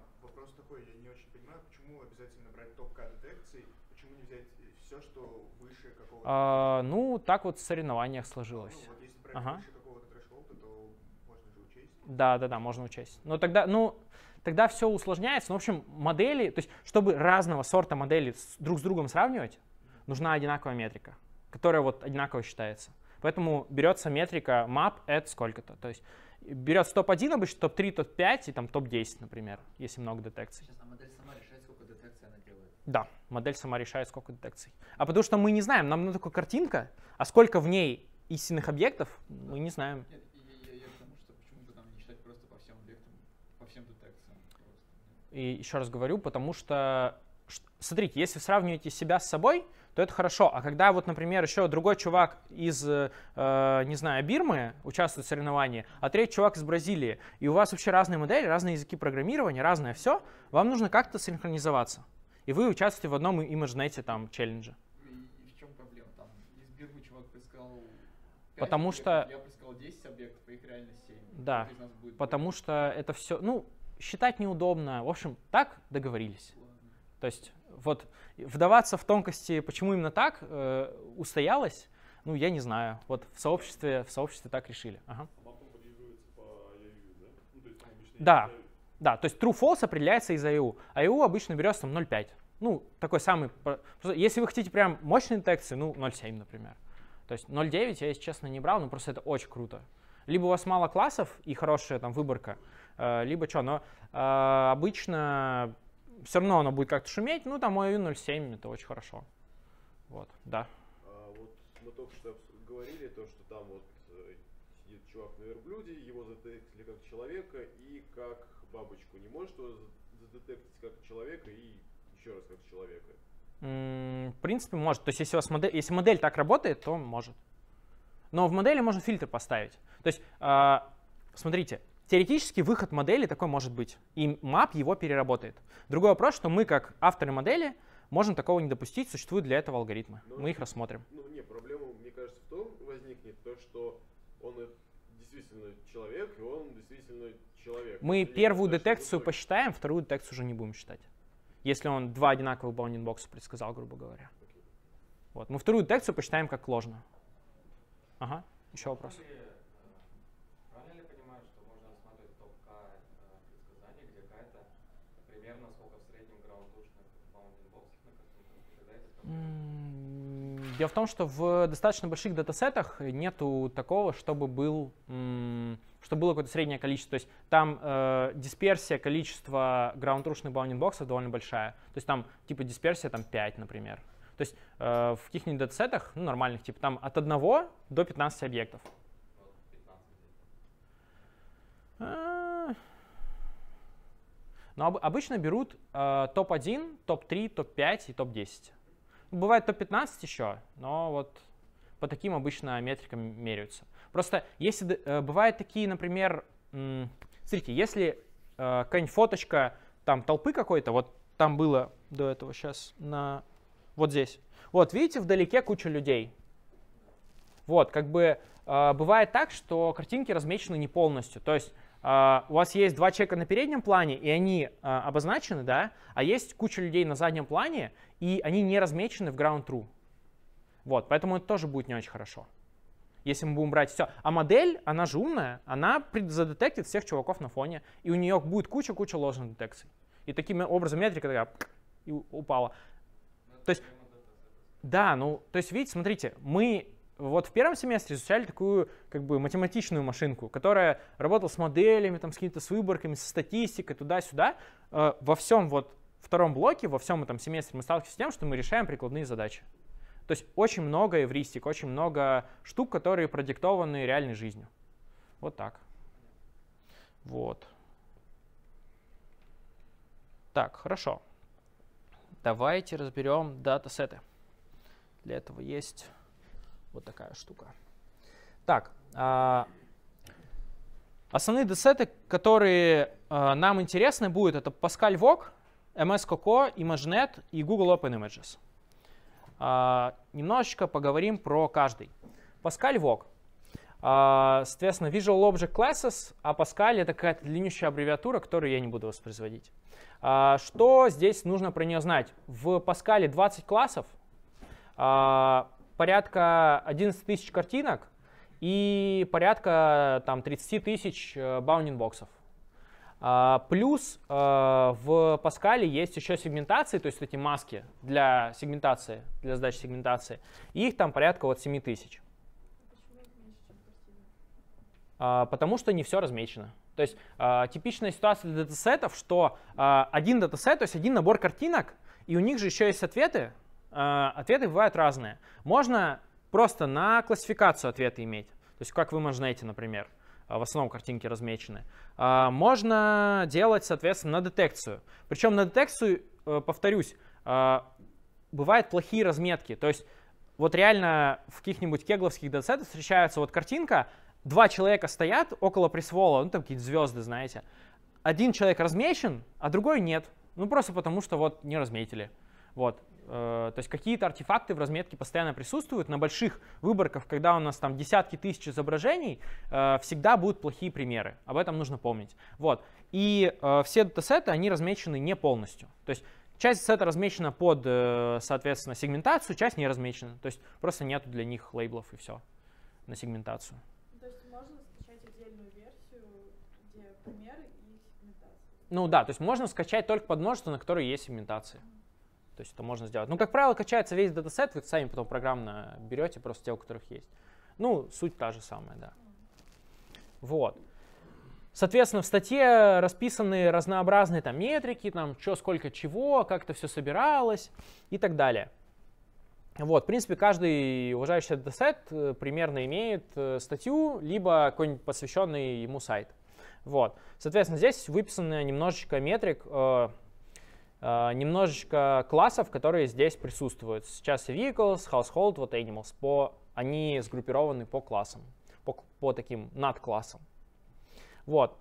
вычислять э, все, что выше какого-то? А, ну, так вот в соревнованиях сложилось. Ну, вот если брать ага. выше какого-то трэш то можно же учесть? Да, да, да, можно учесть. Но тогда, ну, тогда все усложняется. Ну, в общем, модели, то есть, чтобы разного сорта модели друг с другом сравнивать, нужна одинаковая метрика, которая вот одинаково считается. Поэтому берется метрика map at сколько-то. То есть берет топ-1 обычно, топ-3, топ-5 и там топ-10, например, если много детекций. Сейчас да, модель сама решает, сколько детекций. А потому что мы не знаем, нам нужна только картинка, а сколько в ней истинных объектов, мы не знаем. И еще раз говорю, потому что, смотрите, если сравниваете себя с собой, то это хорошо. А когда вот, например, еще другой чувак из, э, э, не знаю, Бирмы участвует в соревновании, а третий чувак из Бразилии, и у вас вообще разные модели, разные языки программирования, разное все, вам нужно как-то синхронизоваться и вы участвуете в одном имиджнете там челлендже. И, и в чем проблема? Там из Бирмы чувак поискал 5 потому объектов, что... Я поискал 10 объектов, а их реально 7. Да, потому больше. что это все, ну, считать неудобно. В общем, так договорились. Ладно. То есть вот вдаваться в тонкости, почему именно так э, устоялось, ну, я не знаю. Вот в сообществе, в сообществе так решили. Ага. А да, ну, да, то есть true-false определяется из IU. IU а обычно берется там 0,5. Ну, такой самый... Если вы хотите прям мощные детекции, ну, 0,7, например. То есть 0,9 я, если честно, не брал, но просто это очень круто. Либо у вас мало классов и хорошая там выборка, э, либо что, но э, обычно все равно оно будет как-то шуметь, ну там I.U. 0.7 это очень хорошо. Вот, да. А, вот мы только что говорили то, что там вот э, сидит чувак на верблюде, его затекли как человека и как бабочку не может задетектить как человека и еще раз как человека? В принципе, может. То есть, если, у вас модель, если модель так работает, то может. Но в модели можно фильтр поставить. То есть, а, смотрите, теоретически выход модели такой может быть, и map его переработает. Другой вопрос, что мы, как авторы модели, можем такого не допустить, существуют для этого алгоритмы. Но, ну, мы их рассмотрим. Ну, не, проблема, мне кажется, в том возникнет, то, что он э, действительно человек, и он действительно мы первую детекцию посчитаем, вторую детекцию уже не будем считать. Если он два одинаковых bounding бокса предсказал, грубо говоря. Вот. Мы вторую детекцию посчитаем как ложную. Ага, еще вопрос. Э, э, дело в том, что в достаточно больших датасетах нету такого, чтобы был чтобы было какое-то среднее количество. То есть там э, дисперсия количества ground-рушных баунинг-боксов довольно большая. То есть там типа дисперсия там 5, например. То есть э, в каких-нибудь датсетах, ну, нормальных, типа там от 1 до 15 объектов. 15. Э, но об обычно берут э, топ-1, топ-3, топ-5 и топ-10. Бывает топ-15 еще, но вот по таким обычно метрикам меряются. Просто если э, бывают такие, например, м, смотрите, если э, какая-нибудь фоточка там толпы какой-то, вот там было до этого сейчас на вот здесь. Вот, видите, вдалеке куча людей. Вот, как бы э, бывает так, что картинки размечены не полностью. То есть Uh, у вас есть два человека на переднем плане, и они uh, обозначены, да, а есть куча людей на заднем плане, и они не размечены в ground true. Вот, поэтому это тоже будет не очень хорошо. Если мы будем брать все. А модель, она же умная, она задетектит всех чуваков на фоне, и у нее будет куча-куча ложных детекций. И таким образом метрика такая и упала. То есть, да, ну, то есть, видите, смотрите, мы вот в первом семестре изучали такую как бы математичную машинку, которая работала с моделями, там, с какими-то с выборками, со статистикой, туда-сюда. Э, во всем вот втором блоке, во всем этом семестре мы сталкиваемся с тем, что мы решаем прикладные задачи. То есть очень много эвристик, очень много штук, которые продиктованы реальной жизнью. Вот так. Вот. Так, хорошо. Давайте разберем датасеты. Для этого есть вот такая штука. Так, а, основные датасеты, которые а, нам интересны будут, это Pascal Vogue, MS Coco, ImageNet и Google Open Images. А, немножечко поговорим про каждый. Pascal Vogue. А, соответственно, Visual Object Classes, а Pascal — это какая-то длиннющая аббревиатура, которую я не буду воспроизводить. А, что здесь нужно про нее знать? В Pascal 20 классов, порядка 11 тысяч картинок и порядка там, 30 тысяч баундинг-боксов. Э, а, плюс а, в Паскале есть еще сегментации, то есть эти маски для сегментации, для задачи сегментации. их там порядка вот 7 тысяч. А, потому что не все размечено. То есть типичная ситуация для датасетов, что один датасет, то есть один набор картинок, и у них же еще есть ответы. Ответы бывают разные. Можно просто на классификацию ответы иметь. То есть как в ImageNet, например. А, в основном картинки размечены, а, можно делать, соответственно, на детекцию. Причем на детекцию, э, повторюсь, а, бывают плохие разметки. То есть вот реально в каких-нибудь кегловских датсетах встречается вот картинка, два человека стоят около присвола, ну там какие-то звезды, знаете. Один человек размечен, а другой нет. Ну просто потому, что вот не разметили. Вот. Э, то есть какие-то артефакты в разметке постоянно присутствуют. На больших выборках, когда у нас там десятки тысяч изображений, э, всегда будут плохие примеры. Об этом нужно помнить. Вот. И э, все датасеты, они размечены не полностью. То есть Часть сета размечена под, соответственно, сегментацию, часть не размечена. То есть просто нету для них лейблов и все на сегментацию. Ну да, то есть можно скачать только под множество, на которое есть сегментация. То есть это можно сделать. Ну, как правило, качается весь датасет, вы сами потом программно берете просто те, у которых есть. Ну, суть та же самая, да. Вот. Соответственно, в статье расписаны разнообразные там метрики, там что, сколько чего, как это все собиралось и так далее. Вот, в принципе, каждый уважающий датасет э, примерно имеет э, статью, либо какой-нибудь посвященный ему сайт. Вот. Соответственно, здесь выписаны немножечко метрик, э, Э, немножечко классов, которые здесь присутствуют. Сейчас vehicles, household, вот animals, по, они сгруппированы по классам, по, по таким надклассам. Вот.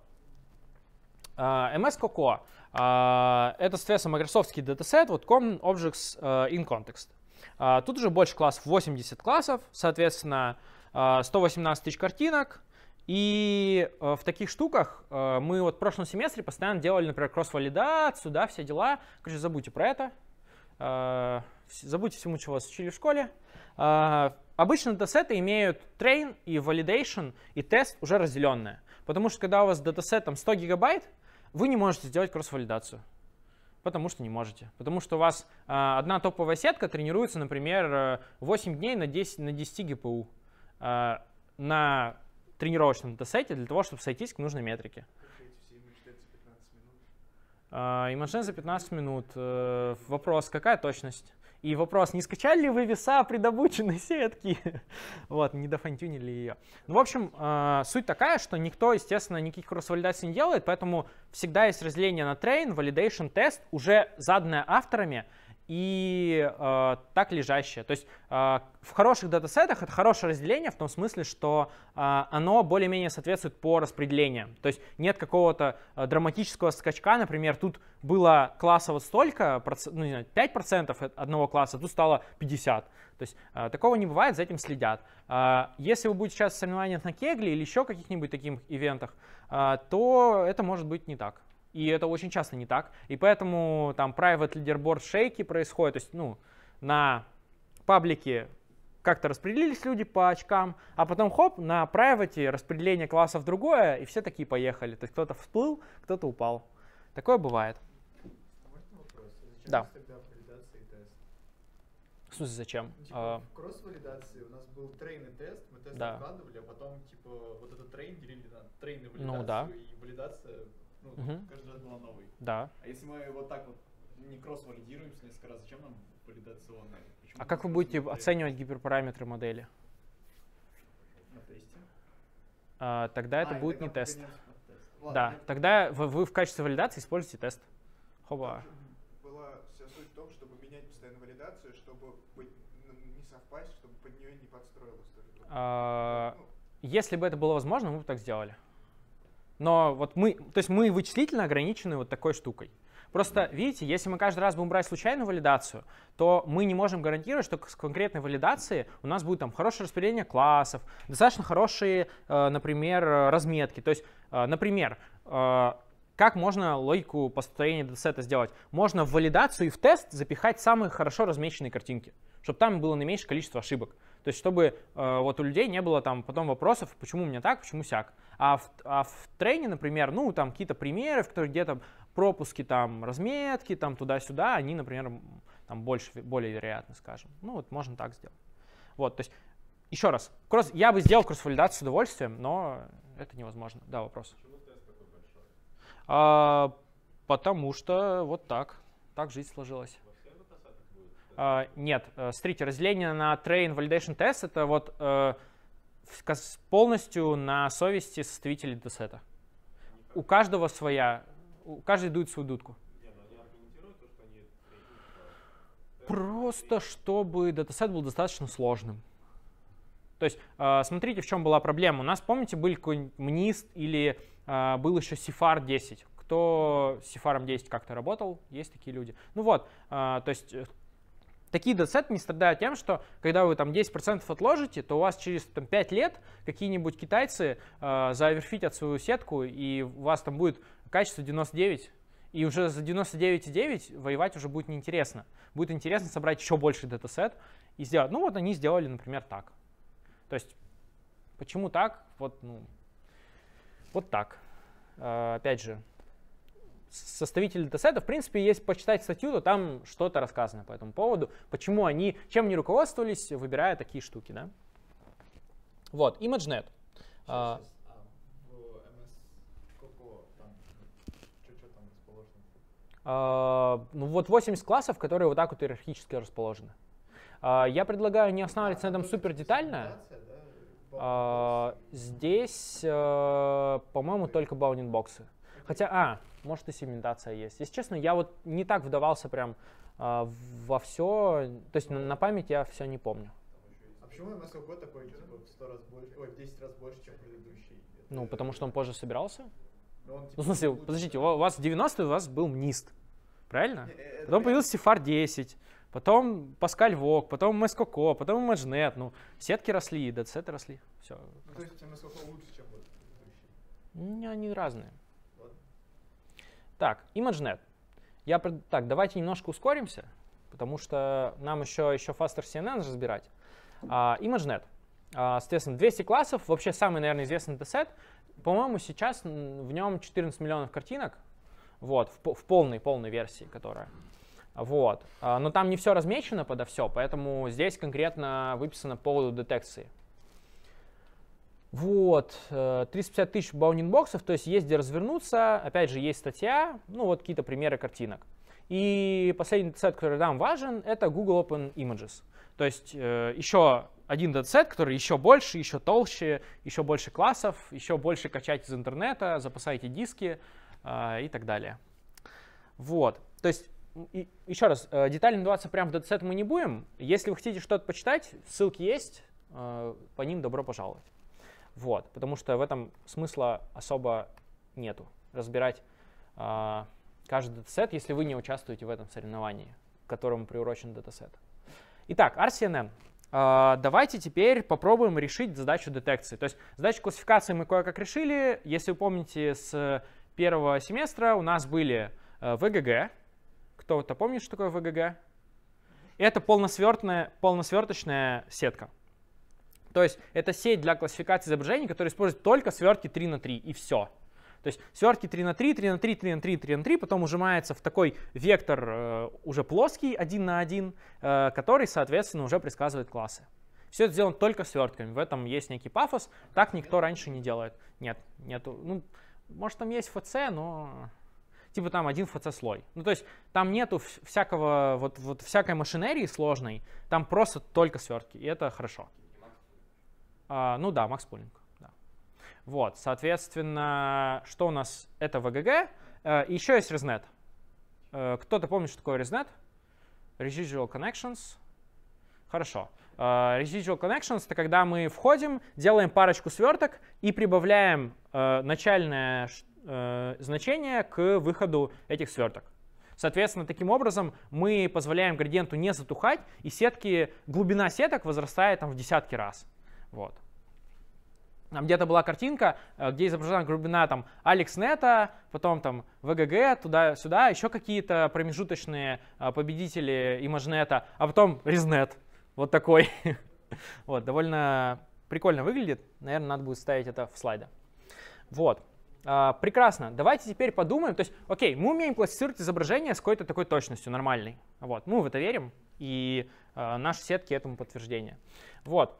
Э, MS Coco э, — это, соответственно, майкрософтский датасет, вот Common Objects in Context. Тут уже больше классов, 80 классов, соответственно, 118 тысяч картинок, и э, в таких штуках э, мы вот в прошлом семестре постоянно делали, например, кросс-валидацию, да, все дела. Короче, забудьте про это. Э, забудьте всему, чего вас учили в школе. Обычно датасеты имеют train и validation, и тест уже разделенные. Потому что когда у вас датасет там 100 гигабайт, вы не можете сделать кросс-валидацию. Потому что не можете. Потому что у вас одна топовая сетка тренируется, например, 8 дней на 10, на 10 GPU. на тренировочном датасете для того, чтобы сойтись к нужной метрике. А, Имажен за 15 минут. Э, вопрос, какая точность? И вопрос, не скачали ли вы веса при добыче на сетки? [laughs] вот, не дофантюнили ее. Ну, в общем, э, суть такая, что никто, естественно, никаких кросс не делает, поэтому всегда есть разделение на train, validation, тест, уже заданное авторами, и э, так лежащее. То есть э, в хороших датасетах это хорошее разделение в том смысле, что э, оно более-менее соответствует по распределению. То есть нет какого-то э, драматического скачка, например, тут было класса вот столько, ну, не знаю, 5% одного класса, тут стало 50. То есть э, такого не бывает, за этим следят. Э, если вы будете сейчас соревнования на кегле или еще каких-нибудь таких ивентах, э, то это может быть не так. И это очень часто не так. И поэтому там private leaderboard шейки происходят. То есть, ну, на паблике как-то распределились люди по очкам, а потом хоп, на private распределение классов другое, и все такие поехали. То есть кто-то всплыл, кто-то упал. Такое бывает. А да. В смысле, зачем? Ну, типа, а... в кросс-валидации у нас был трейн и тест, мы тест да. выкладывали, а потом, типа, вот этот трейн делили на трейн и валидацию, ну, да. и валидация ну, угу. каждый раз была новый. Да. А если мы вот так вот не кросс-валидируемся несколько раз, зачем нам валидационная? Почему а как вы будете валидировать? оценивать гиперпараметры модели? На тесте. А, тогда а, это будет не тест. Ладно, да, нет. тогда вы, вы в качестве валидации используете тест. Хоба. Была вся суть в том, чтобы менять постоянно валидацию, чтобы не совпасть, чтобы под нее не подстроилось. А, ну, ну. Если бы это было возможно, мы бы так сделали. Но вот мы, то есть мы вычислительно ограничены вот такой штукой. Просто, видите, если мы каждый раз будем брать случайную валидацию, то мы не можем гарантировать, что с конкретной валидации у нас будет там хорошее распределение классов, достаточно хорошие, э, например, разметки. То есть, э, например, э, как можно логику построения датасета сделать? Можно в валидацию и в тест запихать самые хорошо размеченные картинки, чтобы там было наименьшее количество ошибок. То есть, чтобы э, вот у людей не было там потом вопросов, почему мне так, почему сяк. А в, а в трейне, например, ну, там какие-то примеры, в которых где-то пропуски, там, разметки, там, туда-сюда, они, например, там больше, более вероятны, скажем. Ну, вот можно так сделать. Вот, то есть, еще раз, кросс, я бы сделал кросс-валидацию с удовольствием, но это невозможно. Да, вопрос. Почему тест такой большой? А, потому что вот так, так жизнь сложилась. А, нет, э, смотрите, разделение на train validation test это вот э, полностью на совести составителей датасета. У каждого своя, у каждый дует свою дудку. Просто чтобы датасет был достаточно сложным. То есть, э, смотрите, в чем была проблема. У нас, помните, был какой-нибудь МНИСТ или был еще Сифар 10. Кто с Сифаром 10 как-то работал, есть такие люди. Ну вот, то есть Такие датсеты не страдают тем, что когда вы там 10% отложите, то у вас через там, 5 лет какие-нибудь китайцы э, заверфитят свою сетку, и у вас там будет качество 99, и уже за 99,9 воевать уже будет неинтересно. Будет интересно собрать еще больше датасет и сделать. Ну вот они сделали, например, так. То есть, почему так? Вот, ну, вот так. Э, опять же, составители датасета, в принципе, есть почитать статью, то там что-то рассказано по этому поводу, почему они, чем они руководствовались, выбирая такие штуки, да. Вот, ImageNet. А. А, а, ну вот 80 классов, которые вот так вот иерархически расположены. я предлагаю не останавливаться на этом супер детально. здесь, э, по-моему, только баунинг боксы. Хотя, а, может и сегментация есть. Если честно, я вот не так вдавался прям э, во все, то есть на, на память я все не помню. А почему MSL год такой, типа, в 100 раз больше, ой, в 10 раз больше, чем предыдущий? Это... Ну, потому что он позже собирался. Но ну, он, типа, ну, в смысле, лучше. подождите, у вас 90-й у вас был NIST, правильно? Э, это потом появился Сифар 10, потом Паскаль Вок, потом MSCOCO, потом ImageNet, ну, сетки росли, датсеты росли, все. Ну, то есть MSCOCO лучше, чем предыдущий? Ну, они разные. Так, ImageNet. Я, так, давайте немножко ускоримся, потому что нам еще, еще Faster CNN разбирать. А, ImageNet. А, соответственно, 200 классов, вообще самый, наверное, известный датасет. По-моему, сейчас в нем 14 миллионов картинок, вот, в, в полной, полной версии, которая. Вот. А, но там не все размечено подо все, поэтому здесь конкретно выписано по поводу детекции. Вот, 350 э, тысяч баунинбоксов, то есть есть где развернуться, опять же, есть статья, ну вот какие-то примеры картинок. И последний сет, который нам важен, это Google Open Images. То есть э, еще один датсет, который еще больше, еще толще, еще больше классов, еще больше качать из интернета, запасайте диски э, и так далее. Вот, то есть и, еще раз, э, детально вдаваться прямо в датсет мы не будем. Если вы хотите что-то почитать, ссылки есть, э, по ним добро пожаловать. Вот, потому что в этом смысла особо нету. Разбирать э, каждый датасет, если вы не участвуете в этом соревновании, к которому приурочен датасет. Итак, RCNN. Э, а, давайте теперь попробуем решить задачу детекции. То есть задачу классификации мы кое-как решили. Если вы помните, с первого семестра у нас были э, ВГГ. Кто-то помнит, что такое ВГГ? Это полносвертная, полносверточная сетка. То есть это сеть для классификации изображений, которая использует только свертки 3 на 3 и все. То есть свертки 3 на 3, 3 на 3, 3 на 3, 3 на 3, потом ужимается в такой вектор э, уже плоский, 1 на 1, э, который, соответственно, уже предсказывает классы. Все это сделано только свертками, в этом есть некий пафос, так никто раньше не делает. Нет, нету, ну, может там есть ФЦ, но типа там один ФЦ-слой. Ну, то есть там нету всякого, вот, вот всякой машинерии сложной, там просто только свертки, и это хорошо. А, ну да, Макс Пулинг. Да. Вот, соответственно, что у нас? Это ВГГ. Э, Еще есть ResNet. Э, кто-то помнит, что такое ResNet? Residual Connections. Хорошо. Э, Residual Connections — это когда мы входим, делаем парочку сверток и прибавляем начальное значение к выходу этих сверток. Соответственно, таким образом мы позволяем градиенту не затухать, и сетки, глубина сеток возрастает там, в десятки раз. Вот. Там где-то была картинка, э, где изображена глубина там Алекс Нета, потом там ВГГ, туда-сюда, еще какие-то промежуточные э, победители Имажнета, а потом Резнет. Вот такой. [laughs] Вот, довольно прикольно выглядит. Наверное, надо будет ставить это в слайды. Вот. А, прекрасно. Давайте теперь подумаем. То есть, окей, мы умеем классифицировать изображение с какой-то такой точностью нормальной. Вот, мы в это верим, и э, наши сетки этому подтверждение. Вот.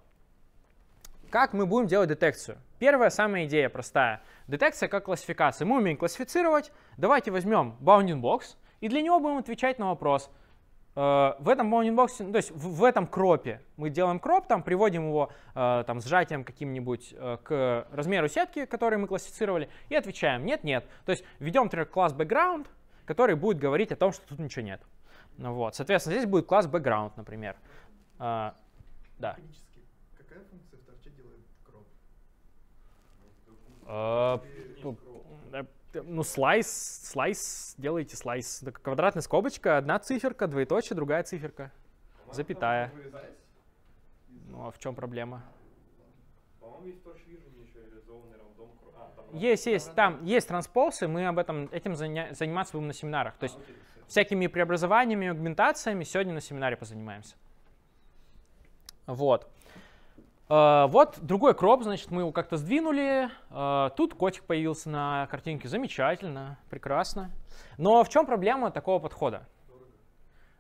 Как мы будем делать детекцию? Первая самая идея простая. Детекция как классификация. Мы умеем классифицировать. Давайте возьмем bounding box, и для него будем отвечать на вопрос. Э, в этом bounding box, то есть в, этом кропе мы делаем кроп, там приводим его э, там сжатием каким-нибудь э, к размеру сетки, который мы классифицировали, и отвечаем нет, нет. То есть ведем например, класс background, который будет говорить о том, что тут ничего нет. Ну Вот, соответственно, здесь будет класс background, например. Да. А, э, ну, слайс, слайс, делайте слайс. Квадратная скобочка, одна циферка, двоеточие, другая циферка. Запятая. Ну, а в чем проблема? А, есть, есть, там есть транспоз, мы об этом, этим заня, заниматься будем на семинарах. То есть а, всякими преобразованиями, аугментациями сегодня на семинаре позанимаемся. Вот. А, вот другой кроп, значит, мы его как-то сдвинули. А, тут котик появился на картинке. Замечательно, прекрасно. Но в чем проблема такого подхода?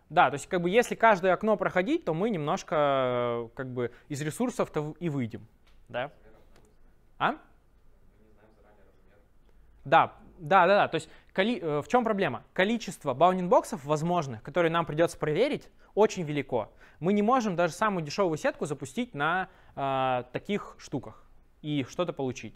Да, то есть как бы если каждое окно проходить, то мы немножко как бы из ресурсов то и выйдем, да? А? Да, да, да. То есть Коли, э, в чем проблема? Количество баунинбоксов возможно, которые нам придется проверить, очень велико. Мы не можем даже самую дешевую сетку запустить на э, таких штуках и что-то получить.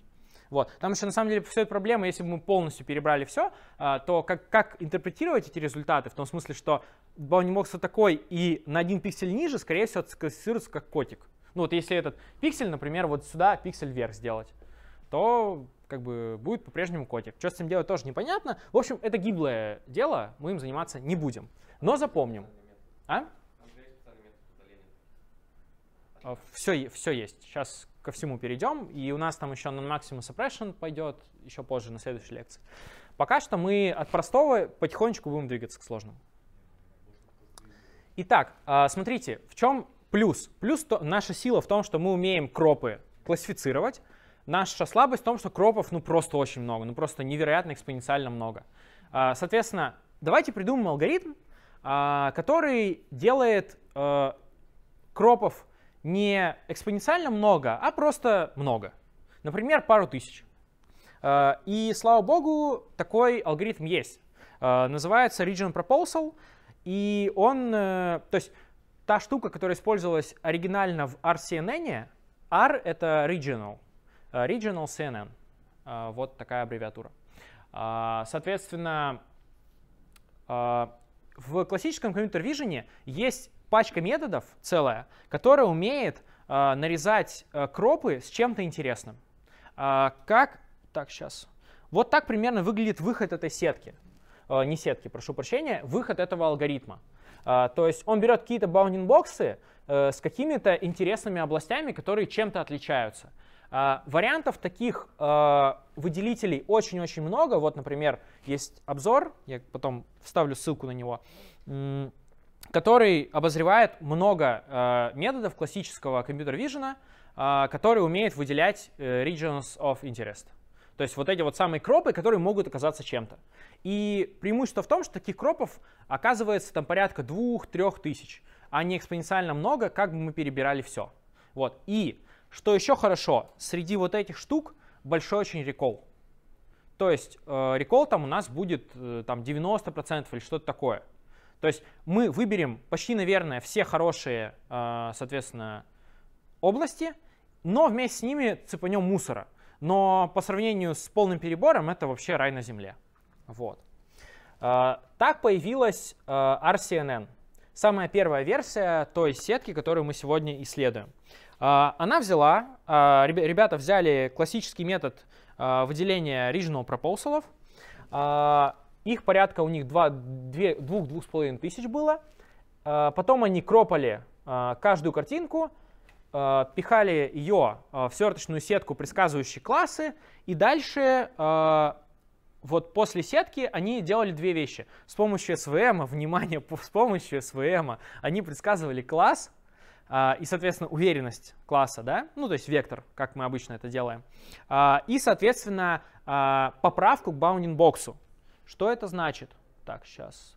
Вот. Потому что на самом деле все это проблема, если бы мы полностью перебрали все, э, а, то как, как интерпретировать эти результаты? В том смысле, что баунинбокс такой и на один пиксель ниже, скорее всего, классифицируется как котик. Ну вот если этот пиксель, например, вот сюда пиксель вверх сделать, то как бы будет по-прежнему котик. Что с ним делать тоже непонятно. В общем, это гиблое дело, мы им заниматься не будем. Но запомним. А? а все, все есть. Сейчас ко всему перейдем. И у нас там еще на максимум suppression пойдет еще позже, на следующей лекции. Пока что мы от простого потихонечку будем двигаться к сложному. Итак, а, смотрите, в чем плюс? Плюс то, наша сила в том, что мы умеем кропы классифицировать, Наша слабость в том, что кропов ну просто очень много, ну просто невероятно экспоненциально много. А, соответственно, давайте придумаем алгоритм, а, который делает э, кропов не экспоненциально много, а просто много. Например, пару тысяч. А, и, слава богу, такой алгоритм есть. Называется Region Proposal, и он, э, то есть та штука, которая использовалась оригинально в RCNN, R — это regional, Э, Regional CNN. Э, вот такая аббревиатура. Э, соответственно, в классическом компьютер Vision есть пачка методов целая, которая умеет нарезать кропы с чем-то интересным. Как... Так, сейчас. Вот так примерно выглядит выход этой сетки. Не сетки, прошу прощения, выход этого алгоритма. То есть он берет какие-то баундинг-боксы с какими-то интересными областями, которые чем-то отличаются. А, вариантов таких а, выделителей очень-очень много. Вот, например, есть обзор, я потом вставлю ссылку на него, который обозревает много а, методов классического компьютер-вижена, который умеет выделять э, regions of interest. То есть вот эти вот самые кропы, которые могут оказаться чем-то. И преимущество в том, что таких кропов оказывается там порядка двух-трех тысяч, а не экспоненциально много, как бы мы перебирали все. Вот. И что еще хорошо, среди вот этих штук большой очень рекол. То есть э, рекол там у нас будет э, там 90% или что-то такое. То есть мы выберем почти, наверное, все хорошие, э, соответственно, области, но вместе с ними цепанем мусора. Но по сравнению с полным перебором это вообще рай на земле. Вот. Э, так появилась э, RCNN. Самая первая версия той сетки, которую мы сегодня исследуем. А, она взяла, а, ребята взяли классический метод а, выделения regional proposalов. Их порядка у них 2-2,5 тысяч было. Потом они кропали каждую картинку, пихали ее в сверточную сетку, предсказывающие классы, и дальше вот после сетки они делали две вещи. С помощью SVM, внимание, [laughs] с помощью SVM они предсказывали класс, а, и, соответственно, уверенность класса, да, ну, то есть вектор, как мы обычно это делаем, а, и, соответственно, а, поправку к баундинг-боксу. Что это значит? Так, сейчас.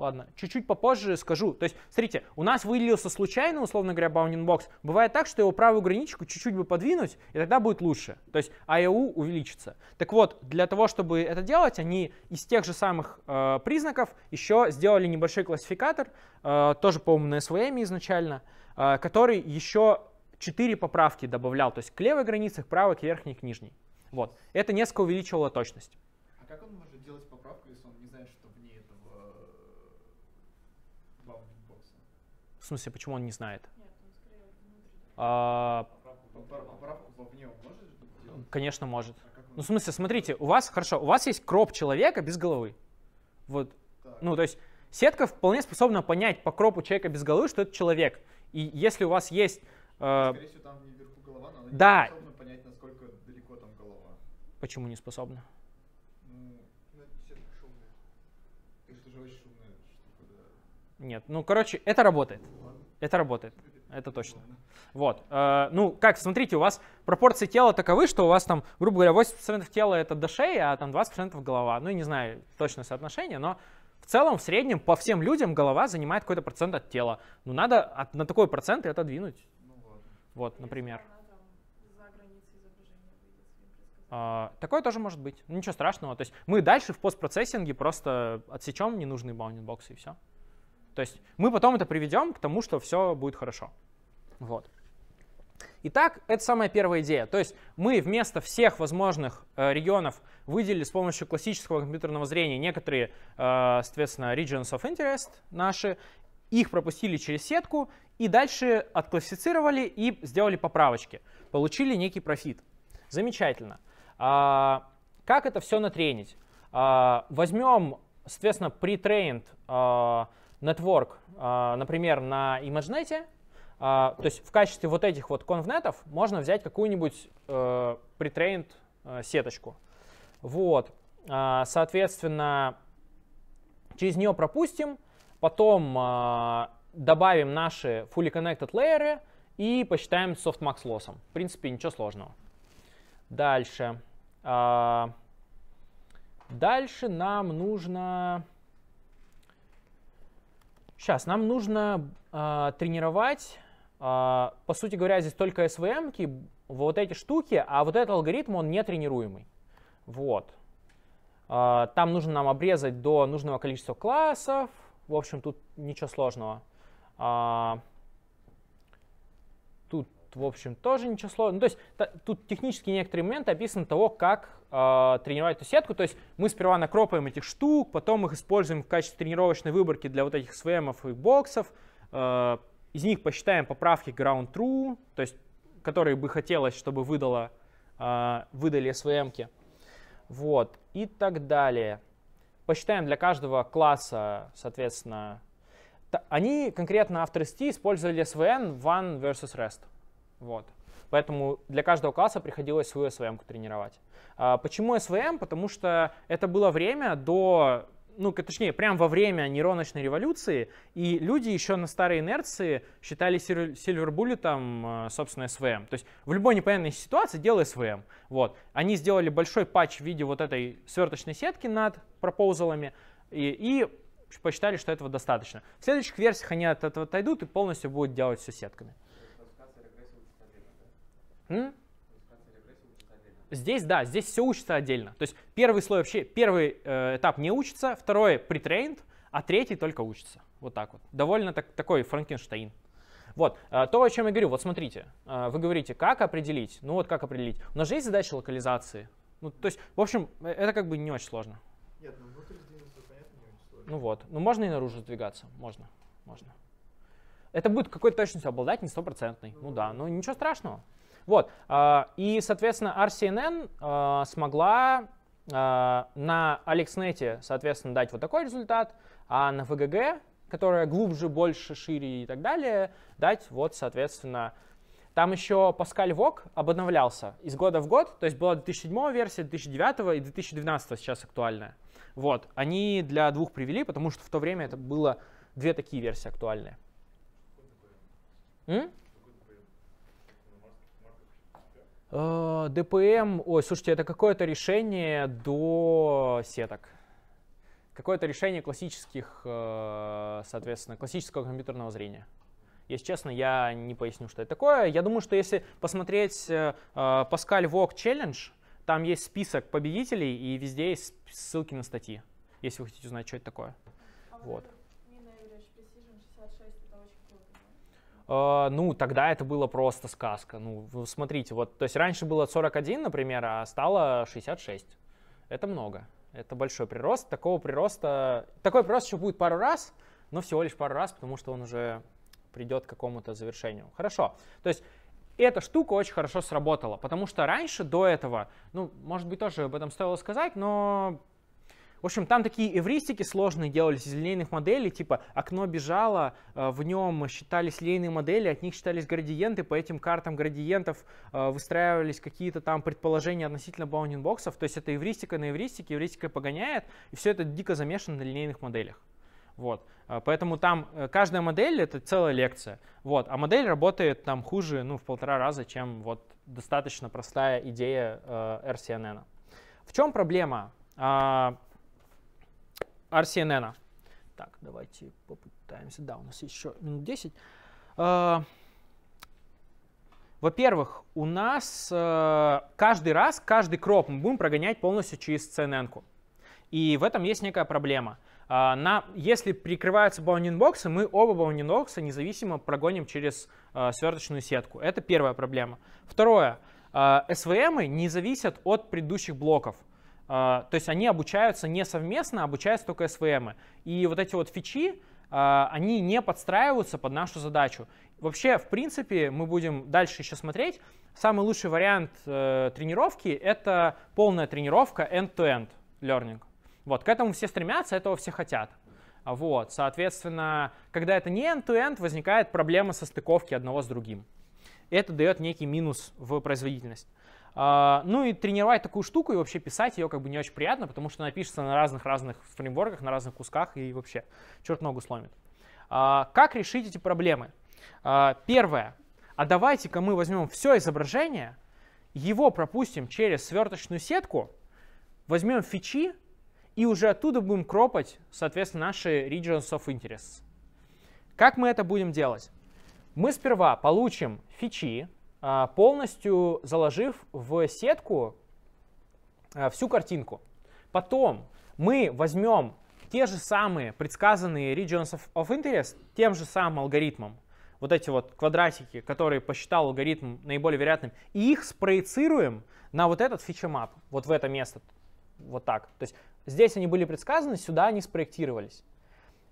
Ладно, чуть-чуть попозже скажу. То есть, смотрите, у нас выделился случайно, условно говоря, bounding box. Бывает так, что его правую граничку чуть-чуть бы подвинуть, и тогда будет лучше. То есть IAU увеличится. Так вот, для того, чтобы это делать, они из тех же самых э, признаков еще сделали небольшой классификатор, э, тоже, по-моему, на SVM изначально, э, который еще 4 поправки добавлял. То есть к левой границе, к правой, к верхней, к нижней. Вот. Это несколько увеличивало точность. А как он может смысле, почему он не знает? А, конечно, может. А ну, в смысле, смотрите, у вас, хорошо, у вас есть кроп человека без головы. Вот. Так. Ну, то есть сетка вполне способна понять по кропу человека без головы, что это человек. И если у вас есть... Э, Скорее всего, там наверху голова, но она да. не способна понять, насколько далеко там голова. Почему не способна? Ну, ну, Нет, ну, короче, это работает. Это работает, это точно. Вот. Э, ну, как, смотрите, у вас пропорции тела таковы, что у вас там, грубо говоря, 80% тела это до шеи, а там 20% голова. Ну, я не знаю точное соотношение, но в целом, в среднем, по всем людям голова занимает какой-то процент от тела. Ну, надо от, на такой процент и отодвинуть. Ну, вот. например. Uh, такое тоже может быть. Ну, ничего страшного. То есть мы дальше в постпроцессинге просто отсечем ненужные баундинбоксы и все. То есть мы потом это приведем к тому, что все будет хорошо. Вот. Итак, это самая первая идея. То есть мы вместо всех возможных э, регионов выделили с помощью классического компьютерного зрения некоторые, э, соответственно, regions of interest наши, их пропустили через сетку и дальше отклассифицировали и сделали поправочки. Получили некий профит. Замечательно. А, как это все натренить? А, возьмем, соответственно, pre-trained а, нетворк, а, например, на ImageNet, а, то есть в качестве вот этих вот конвнетов можно взять какую-нибудь э, притрейнт э, сеточку. Вот, а, соответственно, через нее пропустим, потом добавим наши fully connected лейеры и посчитаем softmax лоссом. В принципе, ничего сложного. Дальше. Дальше нам нужно... Сейчас, нам нужно э, тренировать, э, по сути говоря, здесь только svm вот эти штуки, а вот этот алгоритм, он не тренируемый. Вот. Э, там нужно нам обрезать до нужного количества классов. В общем, тут ничего сложного. Э, в общем, тоже ничего сложного. Ну, то есть та, тут технически некоторые моменты описаны того, как э, тренировать эту сетку. То есть мы сперва накропаем этих штук, потом их используем в качестве тренировочной выборки для вот этих свемов и боксов. Э, из них посчитаем поправки ground true, то есть которые бы хотелось, чтобы выдало, э, выдали свемки, Вот, и так далее. Посчитаем для каждого класса, соответственно, они конкретно авторы сти использовали SVN one versus REST. Вот. Поэтому для каждого класса приходилось свою СВМ тренировать. А, почему СВМ? Потому что это было время до, ну, точнее, прям во время нейроночной революции, и люди еще на старой инерции считали сильвербуллетом, а, собственно, СВМ. То есть в любой непонятной ситуации делай СВМ. Вот. Они сделали большой патч в виде вот этой сверточной сетки над пропоузалами, и, и посчитали, что этого достаточно. В следующих версиях они от этого отойдут и полностью будут делать все сетками. Здесь, да, здесь все учится отдельно. То есть первый слой вообще, первый э, этап не учится, второй притрейнт, а третий только учится. Вот так вот. Довольно так, такой Франкенштейн. Вот, э, то, о чем я говорю, вот смотрите, э, вы говорите, как определить? Ну вот как определить? У нас же есть задача локализации. Ну, то есть, в общем, э, это как бы не очень сложно. Нет, ну внутрь двигаться, ну, понятно, не очень сложно. Ну вот, ну можно и наружу двигаться, можно, можно. Это будет какой-то точностью обладать, не стопроцентный. Ну, ну да, ну, ну ничего страшного. Вот. А, и, соответственно, RCNN а, смогла а, на AlexNet, соответственно, дать вот такой результат, а на VGG, которая глубже, больше, шире и так далее, дать вот, соответственно, там еще Pascal Вок обновлялся из года в год, то есть была 2007 версия, 2009 и 2012 сейчас актуальная. Вот, они для двух привели, потому что в то время это было две такие версии актуальные. Э, ДПМ, ой, слушайте, это какое-то решение до сеток. Какое-то решение классических, э, соответственно, классического компьютерного зрения. Если честно, я не поясню, что это такое. Я думаю, что если посмотреть Паскаль Вок Челлендж, там есть список победителей, и везде есть ссылки на статьи, если вы хотите узнать, что это такое. А вот. Э, ну, тогда это было просто сказка. Ну, смотрите, вот, то есть раньше было 41, например, а стало 66. Это много. Это большой прирост. Такого прироста... Такой прирост еще будет пару раз, но всего лишь пару раз, потому что он уже придет к какому-то завершению. Хорошо. То есть эта штука очень хорошо сработала, потому что раньше, до этого, ну, может быть, тоже об этом стоило сказать, но в общем, там такие эвристики сложные делались из линейных моделей, типа окно бежало, э, в нем считались линейные модели, от них считались градиенты, по этим картам градиентов э, выстраивались какие-то там предположения относительно bounding боксов то есть это эвристика на эвристике, эвристика погоняет, и все это дико замешано на линейных моделях. Вот. Э, поэтому там каждая модель — это целая лекция. Вот. А модель работает там хуже ну, в полтора раза, чем вот достаточно простая идея э, RCNN. В чем проблема? А, RCNN. Так, давайте попытаемся. Да, у нас еще минут 10. А, во-первых, у нас э, каждый раз, каждый кроп мы будем прогонять полностью через CNN. -ку. И в этом есть некая проблема. А, на, если прикрываются баундинбоксы, мы оба баундинбокса независимо прогоним через э, сверточную сетку. Это первая проблема. Второе. Э, а, SVM не зависят от предыдущих блоков. А, то есть они обучаются не совместно, а обучаются только СВМ. И вот эти вот фичи, а, они не подстраиваются под нашу задачу. Вообще, в принципе, мы будем дальше еще смотреть. Самый лучший вариант э, тренировки — это полная тренировка end-to-end -end learning. Вот, к этому все стремятся, этого все хотят. Вот, соответственно, когда это не end-to-end, -end, возникает проблема стыковки одного с другим. Это дает некий минус в производительность. А, ну и тренировать такую штуку и вообще писать ее как бы не очень приятно, потому что она пишется на разных-разных фреймворках, на разных кусках и вообще черт ногу сломит. А, как решить эти проблемы? А, первое. А давайте-ка мы возьмем все изображение, его пропустим через сверточную сетку, возьмем фичи и уже оттуда будем кропать, соответственно, наши regions of interest. Как мы это будем делать? Мы сперва получим фичи, а, полностью заложив в сетку а, всю картинку. Потом мы возьмем те же самые предсказанные regions of, of interest тем же самым алгоритмом, вот эти вот квадратики, которые посчитал алгоритм наиболее вероятным, и их спроецируем на вот этот фичемап, вот в это место, вот так. То есть здесь они были предсказаны, сюда они спроектировались.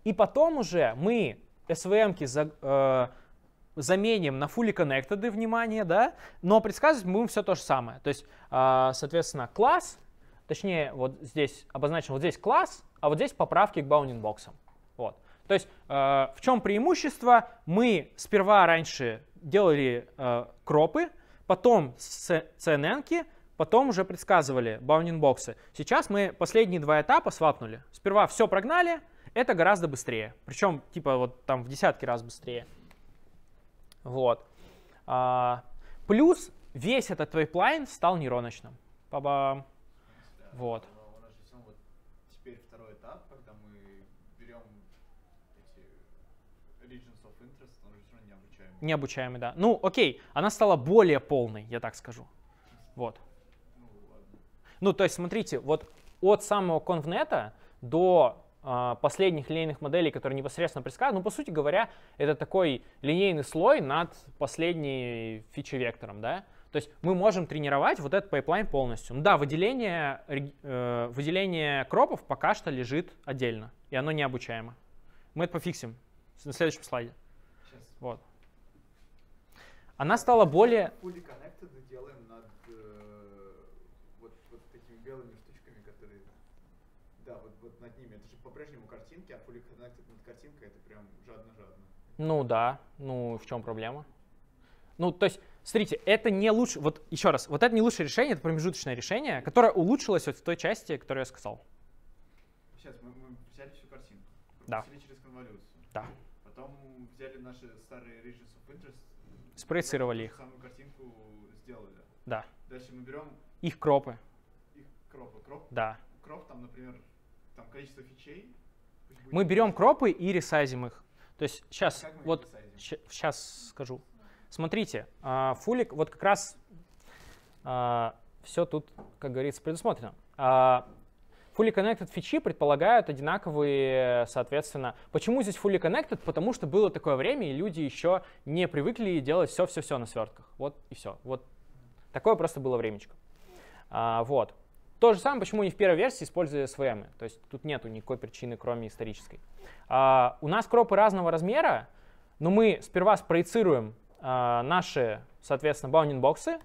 И потом уже мы svm э, заменим на fully connected, внимание, да, но предсказывать мы будем все то же самое. То есть, а, соответственно, класс, точнее, вот здесь обозначен вот здесь класс, а вот здесь поправки к баундинг-боксам. Вот. То есть а, в чем преимущество? Мы сперва раньше делали а, кропы, потом cnn потом уже предсказывали баундинг-боксы. Сейчас мы последние два этапа свапнули. Сперва все прогнали, это гораздо быстрее. Причем, типа, вот там в десятки раз быстрее. Вот. А, плюс весь этот вейплайн стал нейроночным. ба Вот. теперь второй этап, когда мы берем эти regions of interest, он же все равно Не обучаемый, да. Ну, окей, она стала более полной, я так скажу. Вот. Ну, ладно. ну то есть, смотрите, вот от самого конвнета до а, последних линейных моделей, которые непосредственно предсказаны. Ну, по сути говоря, это такой линейный слой над последней фичи-вектором, да? То есть мы можем тренировать вот этот пайплайн полностью. Ну да, выделение, э, выделение кропов пока что лежит отдельно, и оно не обучаемо. Мы это пофиксим на следующем слайде. Сейчас. Вот. Она стала более... Fully connected делаем по-прежнему картинки, а fully connected над картинкой это прям жадно-жадно. Ну да, ну в чем проблема? Ну, то есть, смотрите, это не лучше, вот еще раз, вот это не лучшее решение, это промежуточное решение, которое улучшилось вот в той части, которую я сказал. Сейчас мы, мы взяли всю картинку, да. через конволюцию. Да. Потом взяли наши старые regions of interest. Спроецировали их. Самую картинку сделали. Да. Дальше мы берем... Их кропы. Их кропы. Кроп? Да. Кроп там, например, количество фичей. Мы берем кропы и ресайзим их. То есть сейчас, вот, сейчас скажу. Смотрите, а, фулик, вот как раз а, все тут, как говорится, предусмотрено. А, Fully Connected фичи предполагают одинаковые, соответственно. Почему здесь Fully Connected? Потому что было такое время, и люди еще не привыкли делать все-все-все на свертках. Вот и все. Вот такое просто было времечко. А, вот. То же самое, почему не в первой версии, используя SVM. То есть тут нету никакой причины, кроме исторической. А, у нас кропы разного размера, но мы сперва спроецируем а, наши, соответственно, баундинг-боксы,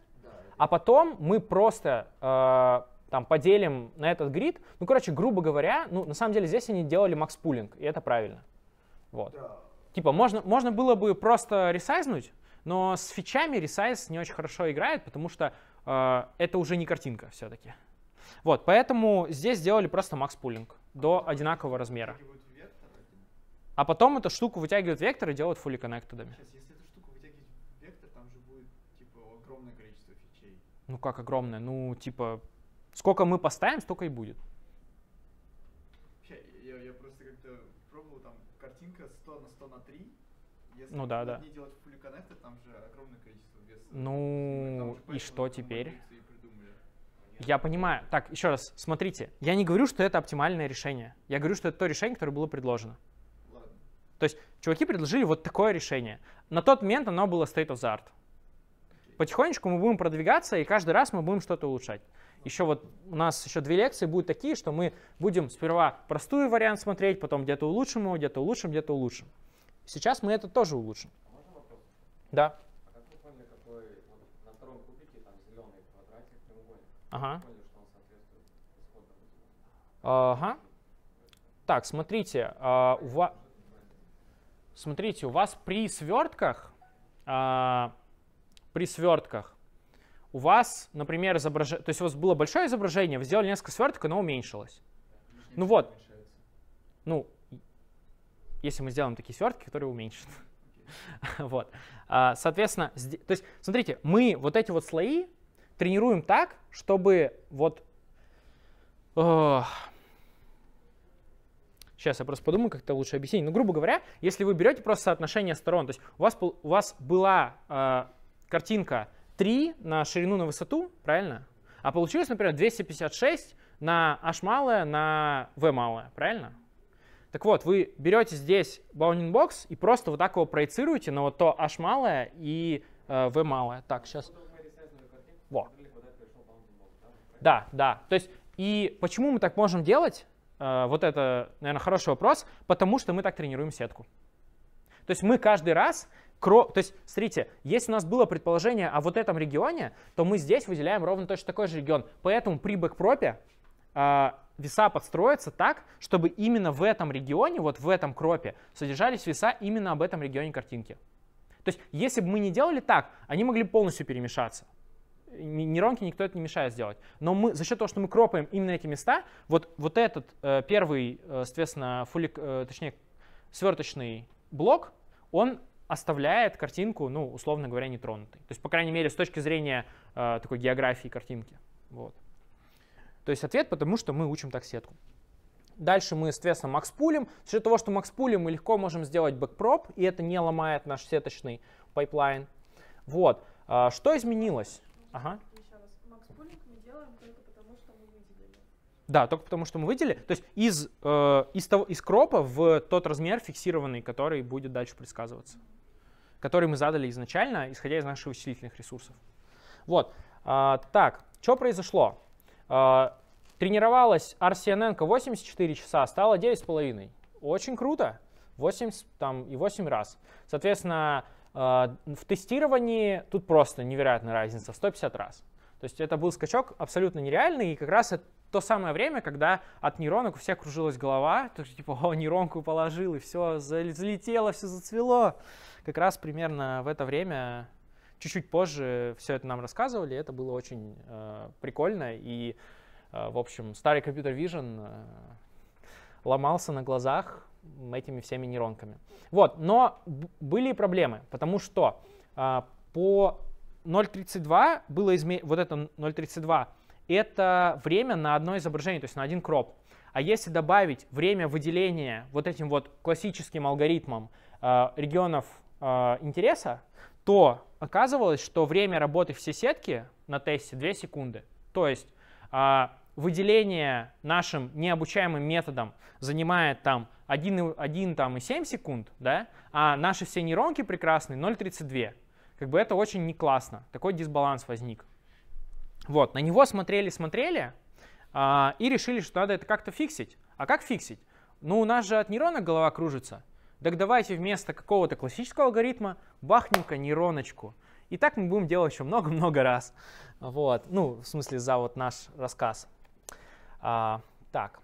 а потом мы просто а, там поделим на этот грид. Ну, короче, грубо говоря, ну, на самом деле здесь они делали макс-пулинг, и это правильно. Вот. Да. Типа, можно, можно было бы просто ресайзнуть, но с фичами ресайз не очень хорошо играет, потому что э, это уже не картинка все-таки. Вот, поэтому здесь сделали просто макс-пулинг до одинакового размера. А потом эту штуку вытягивают вектор и делают fully connected. Типа, ну как огромное? Ну типа сколько мы поставим, столько и будет. Я, я, просто как-то пробовал там картинка 100 на 100 на 3. Если ну да, да. Не делать fully connected, там же огромное количество веса. Ну и что теперь? я понимаю. Так, еще раз, смотрите, я не говорю, что это оптимальное решение. Я говорю, что это то решение, которое было предложено. Ладно. То есть чуваки предложили вот такое решение. На тот момент оно было state of the art. Потихонечку мы будем продвигаться, и каждый раз мы будем что-то улучшать. Еще вот у нас еще две лекции будут такие, что мы будем сперва простую вариант смотреть, потом где-то улучшим его, где-то улучшим, где-то улучшим. Сейчас мы это тоже улучшим. Да. Ага. Ага. Так, смотрите, а, у вас, смотрите, у вас при свертках, а, при свертках, у вас, например, изображение, то есть у вас было большое изображение, вы сделали несколько свертков, оно уменьшилось. Ну вот, ну, если мы сделаем такие свертки, которые уменьшат. [laughs] вот. А, соответственно, то есть, смотрите, мы вот эти вот слои, тренируем так, чтобы вот... Сейчас я просто подумаю, как это лучше объяснить. Ну, грубо говоря, если вы берете просто соотношение сторон, то есть у вас, у вас была э, картинка 3 на ширину на высоту, правильно? А получилось, например, 256 на h малое на v малое, правильно? Так вот, вы берете здесь bounding box и просто вот так его проецируете на вот то h малое и э, v малое. Так, сейчас... Во. Да, да. То есть и почему мы так можем делать? Э, вот это, наверное, хороший вопрос. Потому что мы так тренируем сетку. То есть мы каждый раз то есть, смотрите, если у нас было предположение о вот этом регионе, то мы здесь выделяем ровно точно такой же регион. Поэтому при бэкпропе э, веса подстроятся так, чтобы именно в этом регионе, вот в этом кропе, содержались веса именно об этом регионе картинки. То есть, если бы мы не делали так, они могли полностью перемешаться нейронке никто это не мешает сделать. Но мы за счет того, что мы кропаем именно эти места, вот, вот этот э, первый, э, соответственно, фулик, э, точнее, сверточный блок, он оставляет картинку, ну, условно говоря, нетронутой. То есть, по крайней мере, с точки зрения э, такой географии картинки. Вот. То есть ответ, потому что мы учим так сетку. Дальше мы, соответственно, макспулим. За счет того, что макспулим, мы легко можем сделать бэкпроп, и это не ломает наш сеточный пайплайн. Вот. А, что изменилось? Ага. Еще раз. Макс Пулинг мы делаем только потому, что мы выделили. Да, только потому что мы выделили. То есть из, э, из, того, из кропа в тот размер фиксированный, который будет дальше предсказываться. Mm-hmm. Который мы задали изначально, исходя из наших усилительных ресурсов. Вот. Э, так, что произошло? Э, тренировалась RCNN 84 часа, стала 9,5. Очень круто. 8 там, и 8 раз. Соответственно, а, в тестировании тут просто невероятная разница в 150 раз. То есть это был скачок абсолютно нереальный, и как раз это то самое время, когда от нейронок у всех кружилась голова, то есть типа, о, нейронку положил, и все залетело, все зацвело. Как раз примерно в это время, чуть-чуть позже все это нам рассказывали, это было очень э, прикольно, и, э, в общем, старый компьютер Vision э, ломался на глазах, этими всеми нейронками. Вот, но были и проблемы, потому что а, по 0.32 было изме... вот это 0.32 это время на одно изображение, то есть на один кроп. А если добавить время выделения вот этим вот классическим алгоритмом э, регионов э, интереса, то оказывалось, что время работы всей сетки на тесте 2 секунды. То есть э, выделение нашим необучаемым методом занимает там 1,7 там, и 7 секунд, да, а наши все нейронки прекрасные 0,32. Как бы это очень не классно. Такой дисбаланс возник. Вот, на него смотрели-смотрели а, и решили, что надо это как-то фиксить. А как фиксить? Ну, у нас же от нейрона голова кружится. Так давайте вместо какого-то классического алгоритма бахнем-ка нейроночку. И так мы будем делать еще много-много раз. Вот, ну, в смысле, за вот наш рассказ. А, так.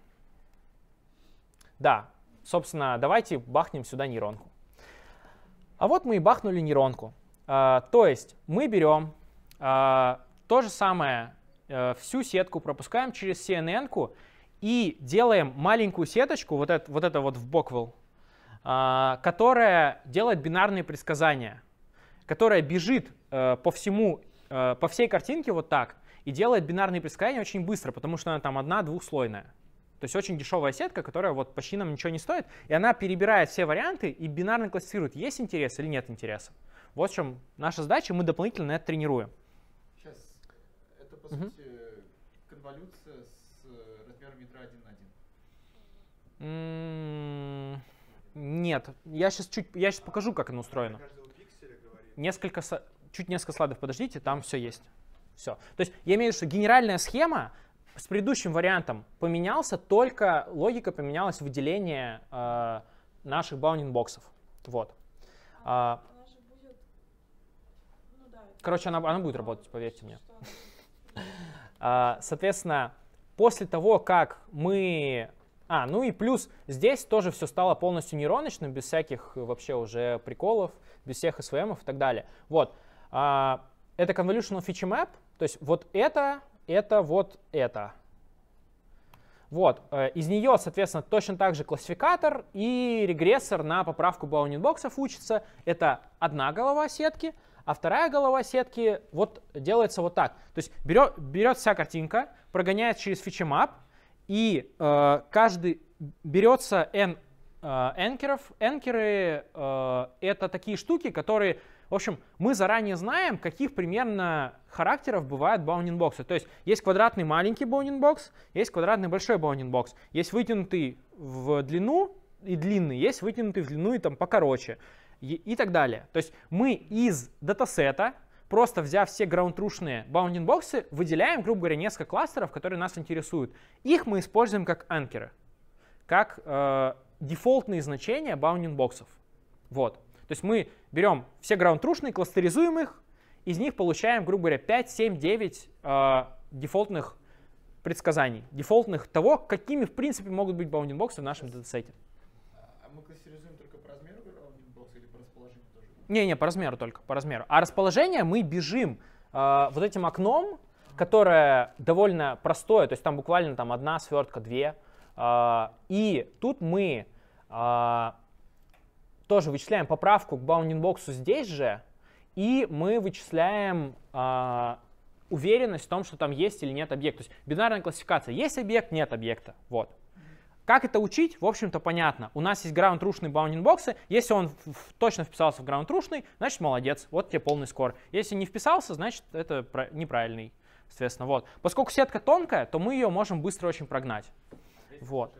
Да, Собственно, давайте бахнем сюда нейронку. А вот мы и бахнули нейронку. А, то есть мы берем а, то же самое, э, всю сетку пропускаем через CNN-ку и делаем маленькую сеточку, вот это вот, это вот в боквел, а, которая делает бинарные предсказания, которая бежит э, по всему, э, по всей картинке вот так и делает бинарные предсказания очень быстро, потому что она там одна-двухслойная. То есть очень дешевая сетка, которая вот почти нам ничего не стоит, и она перебирает все варианты и бинарно классифицирует, есть интерес или нет интереса. Вот в чем наша задача, мы дополнительно это тренируем. Сейчас, это по угу. сути конволюция с э, размером ядра 1 на 1. М-м, нет, я сейчас чуть, я сейчас покажу, как оно устроено. Несколько, чуть несколько слайдов, подождите, там все есть. Все. То есть я имею в виду, что генеральная схема, с предыдущим вариантом поменялся, только логика поменялась выделение э, наших баунинг-боксов. Вот. А, она ну Короче, она, она будет работать, поверьте мне. [laughs] А, соответственно, после того, как мы... А, ну и плюс здесь тоже все стало полностью нейроночным, без всяких вообще уже приколов, без всех SVM и так далее. Вот. А, это convolutional feature map, то есть вот это это вот это. Вот, э, из нее, соответственно, точно так же классификатор и регрессор на поправку баунинбоксов учится. Это одна голова сетки, а вторая голова сетки вот делается вот так. То есть берет, берет вся картинка, прогоняет через фичемап, и э, каждый берется n э, энкеров. Энкеры э, — это такие штуки, которые в общем, мы заранее знаем, каких примерно характеров бывают баундинбоксы. То есть есть квадратный маленький баундинбокс, есть квадратный большой баундинбокс, есть вытянутый в длину и длинный, есть вытянутый в длину и там покороче и, и так далее. То есть мы из датасета, просто взяв все граундтрушные баундинбоксы, выделяем, грубо говоря, несколько кластеров, которые нас интересуют. Их мы используем как анкеры, как э, дефолтные значения баундинбоксов. Вот. То есть мы берем все граунд трушные кластеризуем их, из них получаем, грубо говоря, 5, 7, 9 э, дефолтных предсказаний, дефолтных того, какими, в принципе, могут быть баундинбоксы в нашем датасете. А мы кластеризуем только по размеру баундинбокса или по расположению тоже? Не-не, по размеру только, по размеру. А расположение мы бежим э, вот этим окном, которое довольно простое, то есть там буквально там одна свертка, две. Э, и тут мы э, тоже вычисляем поправку к баундинбоксу здесь же, и мы вычисляем э, уверенность в том, что там есть или нет объект. То есть бинарная классификация. Есть объект, нет объекта. Вот. Как это учить? В общем-то, понятно. У нас есть граунд-рушные баундинбоксы. Если он в, в, точно вписался в граунд-рушный, значит, молодец. Вот тебе полный скор. Если не вписался, значит, это про- неправильный. Соответственно, вот. Поскольку сетка тонкая, то мы ее можем быстро очень прогнать. Вот.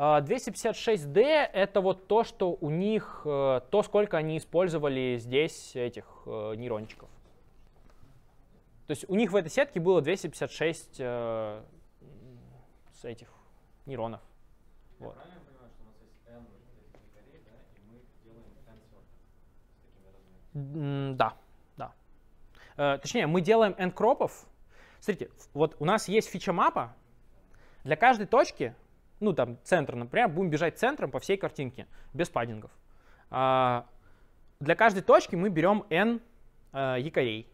256D а, это вот то, что у них, э, то, сколько они использовали здесь этих э, нейрончиков. То есть у них в этой сетке было 256 э, с этих нейронов. вот. да, да. точнее, мы делаем n-кропов. Смотрите, вот у нас есть фича мапа. Для каждой точки ну там центр, например, будем бежать центром по всей картинке, без паддингов. А, для каждой точки мы берем n э, якорей.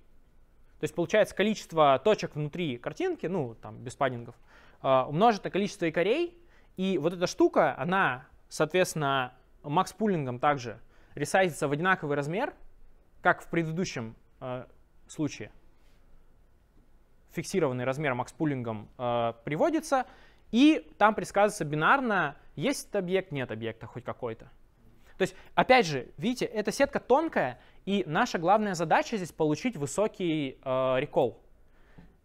То есть получается количество точек внутри картинки, ну там без паддингов, э, умножить на количество якорей, и вот эта штука, она, соответственно, макс-пулингом также ресайзится в одинаковый размер, как в предыдущем э, случае. Фиксированный размер макс-пулингом э, приводится, и там предсказывается бинарно есть этот объект, нет объекта хоть какой-то. То есть, опять же, видите, эта сетка тонкая, и наша главная задача здесь получить высокий э,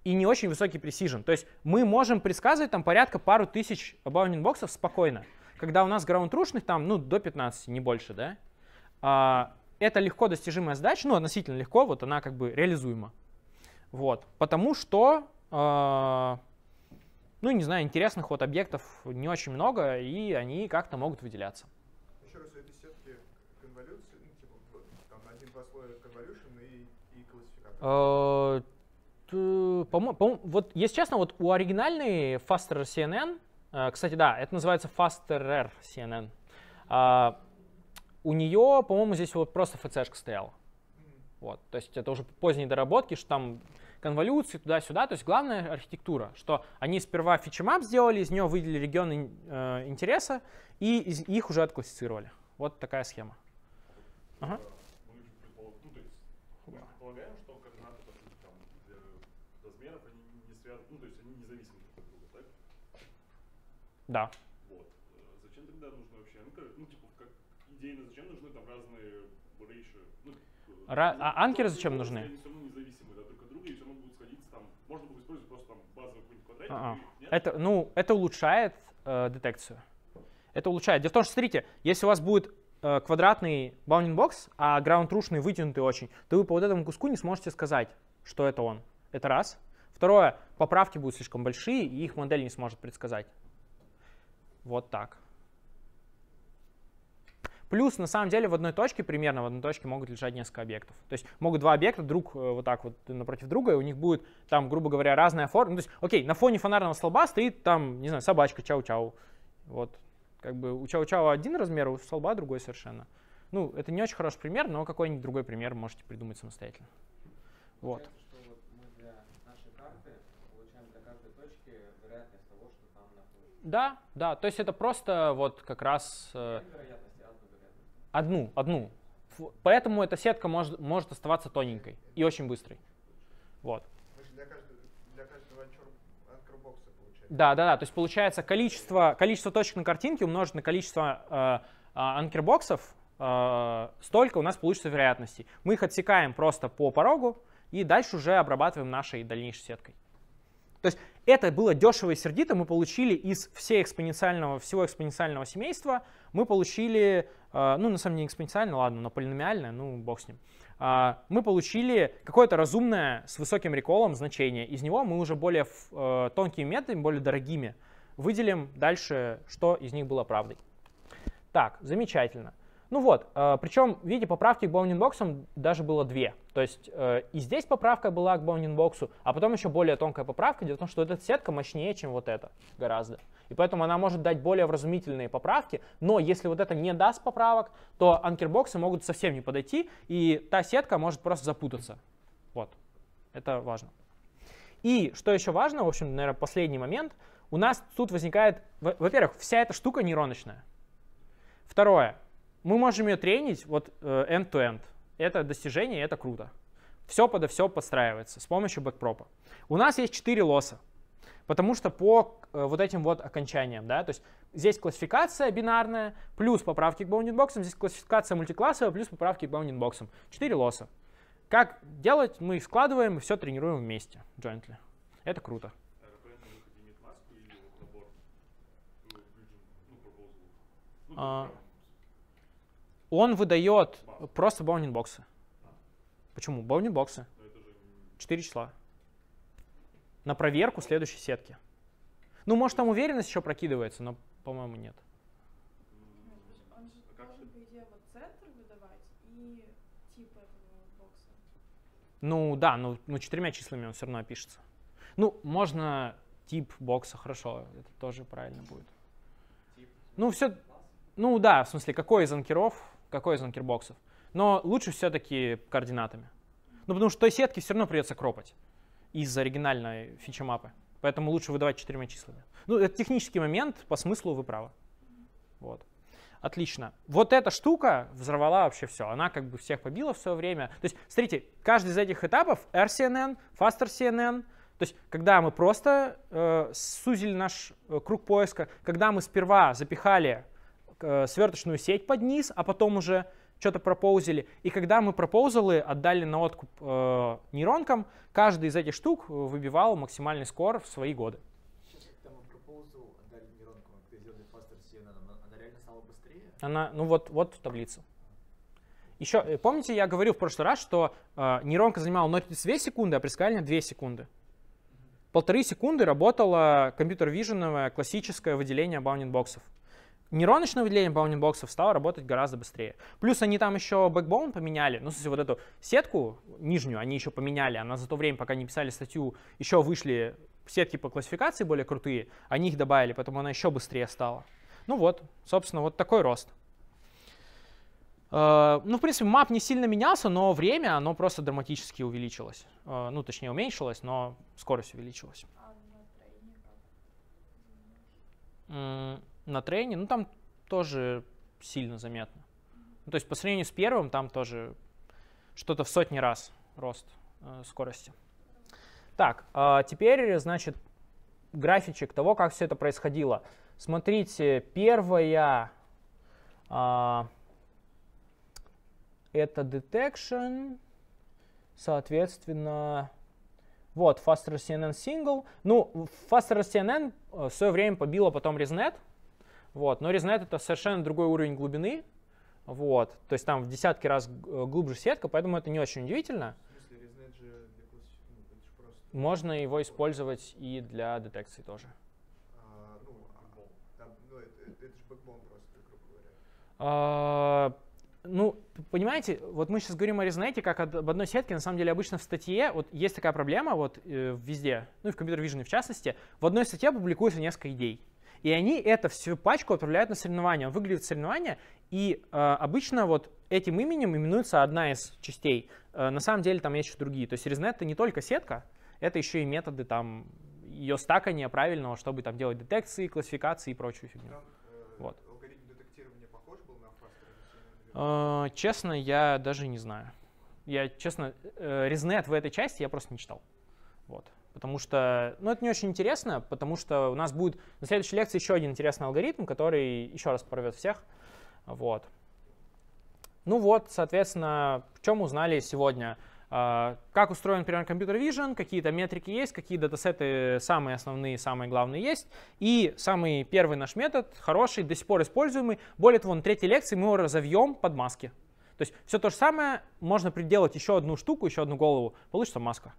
и не очень высокий пресижен. То есть мы можем предсказывать там порядка пару тысяч bounding боксов спокойно, когда у нас граунд-рушных там ну, до 15, не больше, да? А, это легко достижимая задача, ну, относительно легко, вот она как бы реализуема. Вот, потому что э, ну, не знаю, интересных вот объектов не очень много, и они как-то могут выделяться. Еще раз, эти сетки конволюции, ну, типа, там один-два слоя конволюшн и, и классификатор? Э, по-моему, по вот, если честно, вот у оригинальной Faster CNN, э, кстати, да, это называется Faster CNN, а, у нее, по-моему, здесь вот просто фцшка стояла. Вот, то есть это уже поздние доработки, что там конволюции туда-сюда. То есть главная архитектура, что они сперва фичемап сделали, из него выделили регионы э, интереса и из, их уже отклассифицировали. Вот такая схема. Ага. Ну, да. Вот. Э, зачем тогда нужно вообще? Ну, как, ну типа, как идейно, зачем нужны там разные рейши? Ну, Ра- ну, а анкеры зачем нужны? А -а. Это, ну, это улучшает э, детекцию. Это улучшает. Дело в том, что, смотрите, если у вас будет э, квадратный bounding box, а ground трушный вытянутый очень, то вы по вот этому куску не сможете сказать, что это он. Это раз. Второе, поправки будут слишком большие, и их модель не сможет предсказать. Вот так. Плюс, на самом деле, в одной точке, примерно в одной точке могут лежать несколько объектов. То есть могут два объекта друг э, вот так вот напротив друга, и у них будет там, грубо говоря, разная форма. Ну, то есть, окей, на фоне фонарного столба стоит там, не знаю, собачка, чау-чау. Вот, как бы у чау-чау один размер, у столба другой совершенно. Ну, это не очень хороший пример, но какой-нибудь другой пример можете придумать самостоятельно. Вот. Да, да, то есть это просто вот как раз... Э, Одну, одну. Поэтому эта сетка может, может оставаться тоненькой и очень быстрой. Вот. да, да, да. То есть получается количество, количество точек на картинке умножить на количество э, а, анкербоксов, э, столько у нас получится вероятностей. Мы их отсекаем просто по порогу и дальше уже обрабатываем нашей дальнейшей сеткой. То есть это было дешево и сердито, мы получили из всей экспоненциального, всего экспоненциального семейства мы получили, э, ну, на самом деле, не экспоненциально, ладно, но полиномиальное, ну, бог с ним. А, мы получили какое-то разумное с высоким реколом значение. Из него мы уже более э, тонкими методами, более дорогими выделим дальше, что из них было правдой. Так, замечательно. Ну вот, э, причем, видите, поправки к Боксам даже было две. То есть э, и здесь поправка была к Боксу, а потом еще более тонкая поправка, дело в том, что эта сетка мощнее, чем вот эта гораздо. И поэтому она может дать более вразумительные поправки, но если вот это не даст поправок, то анкербоксы могут совсем не подойти, и та сетка может просто запутаться. Вот, это важно. И что еще важно, в общем, наверное, последний момент, у нас тут возникает, во-первых, вся эта штука нейроночная. Второе, мы можем ее тренить вот end-to-end. Э, это достижение, это круто. Все подо все подстраивается с помощью бэкпропа. У нас есть 4 лосса, потому что по э, вот этим вот окончаниям, да, то есть здесь классификация бинарная, плюс поправки к bounding здесь классификация мультиклассовая, плюс поправки к bounding box. 4 лоса. Как делать? Мы их складываем и все тренируем вместе, jointly. Это круто. А, он выдает просто баунинбоксы. Почему? боксы. Четыре числа. На проверку следующей сетки. Ну, может, там уверенность еще прокидывается, но, по-моему, нет. А ну да, ну но четырьмя числами он все равно пишется. Ну, можно тип бокса, хорошо, это тоже правильно будет. Тип. Ну, все, ну да, в смысле, какой из анкеров какой из анкербоксов. Но лучше все-таки координатами. Ну, потому что той сетки все равно придется кропать из оригинальной фичи мапы. Поэтому лучше выдавать четырьмя числами. Ну, это технический момент, по смыслу вы правы. Вот. Отлично. Вот эта штука взорвала вообще все. Она как бы всех побила в свое время. То есть, смотрите, каждый из этих этапов, RCNN, Faster CNN, то есть, когда мы просто э, сузили наш э, круг поиска, когда мы сперва запихали Э, сверточную сеть под низ, а потом уже что-то пропоузили. И когда мы пропоузалы отдали на откуп э, нейронкам, каждый из этих штук э, выбивал максимальный скор в свои годы. Она, ну вот, вот таблица. Еще, э, помните, я говорил в прошлый раз, что э, нейронка занимала 0,32 секунды, а предсказание 2 секунды. Полторы секунды работала компьютер-виженовое классическое выделение баундинг-боксов нейроночное выделение баунинбоксов стало работать гораздо быстрее. Плюс они там еще бэкбоун поменяли, ну, в смысле, вот эту сетку нижнюю они еще поменяли, она за то время, пока они писали статью, еще вышли сетки по классификации более крутые, они их добавили, поэтому она еще быстрее стала. Ну вот, собственно, вот такой рост. Э, ну, в принципе, мап не сильно менялся, но время, оно просто драматически увеличилось. Э, ну, точнее, уменьшилось, но скорость увеличилась. А на трейне, ну там тоже сильно заметно. Ну, то есть по сравнению с первым там тоже что-то в сотни раз рост э, скорости. Так, э, теперь, значит, графичек того, как все это происходило. Смотрите, первая э, это detection, соответственно, вот, faster CNN single. Ну, faster CNN э, в свое время побила потом ResNet, вот. Но Резnet это совершенно другой уровень глубины. Вот. То есть там в десятки раз э, глубже сетка, поэтому это не очень удивительно. Смысле, же, ну, просто... Можно его использовать и для детекции тоже. А, ну, там, ну, это, это, же бэкбон просто, грубо говоря. А, ну, понимаете, вот мы сейчас говорим о Резонете как об одной сетке, на самом деле обычно в статье, вот есть такая проблема вот э, везде, ну и в компьютер Vision в частности, в одной статье публикуется несколько идей. И они это всю пачку отправляют на соревнования. Он выглядит соревнование, и э, обычно вот этим именем именуется одна из частей. Э, на самом деле там есть еще другие. То есть ResNet это не только сетка, это еще и методы там ее стакания правильного, чтобы там делать детекции, классификации и прочую фигню. Там, э, вот. Алгоритм детектирования похож был на фастер? Э, честно, я даже не знаю. Я, честно, э, в этой части я просто не читал. Вот. Потому что, ну, это не очень интересно, потому что у нас будет на следующей лекции еще один интересный алгоритм, который еще раз порвет всех. Вот. Ну вот, соответственно, в чем узнали сегодня. А, как устроен, например, компьютер Vision, какие-то метрики есть, какие датасеты самые основные, самые главные есть. И самый первый наш метод, хороший, до сих пор используемый. Более того, на третьей лекции мы его разовьем под маски. То есть все то же самое, можно приделать еще одну штуку, еще одну голову, получится маска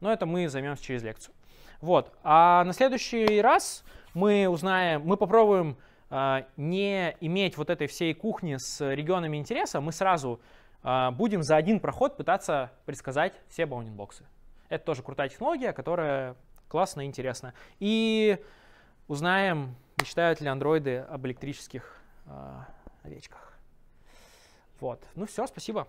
но это мы займемся через лекцию. Вот. А на следующий раз мы узнаем, мы попробуем э, не иметь вот этой всей кухни с регионами интереса, мы сразу э, будем за один проход пытаться предсказать все Боксы. Это тоже крутая технология, которая классная, и интересна. И узнаем, мечтают ли андроиды об электрических э, овечках. Вот. Ну все, спасибо.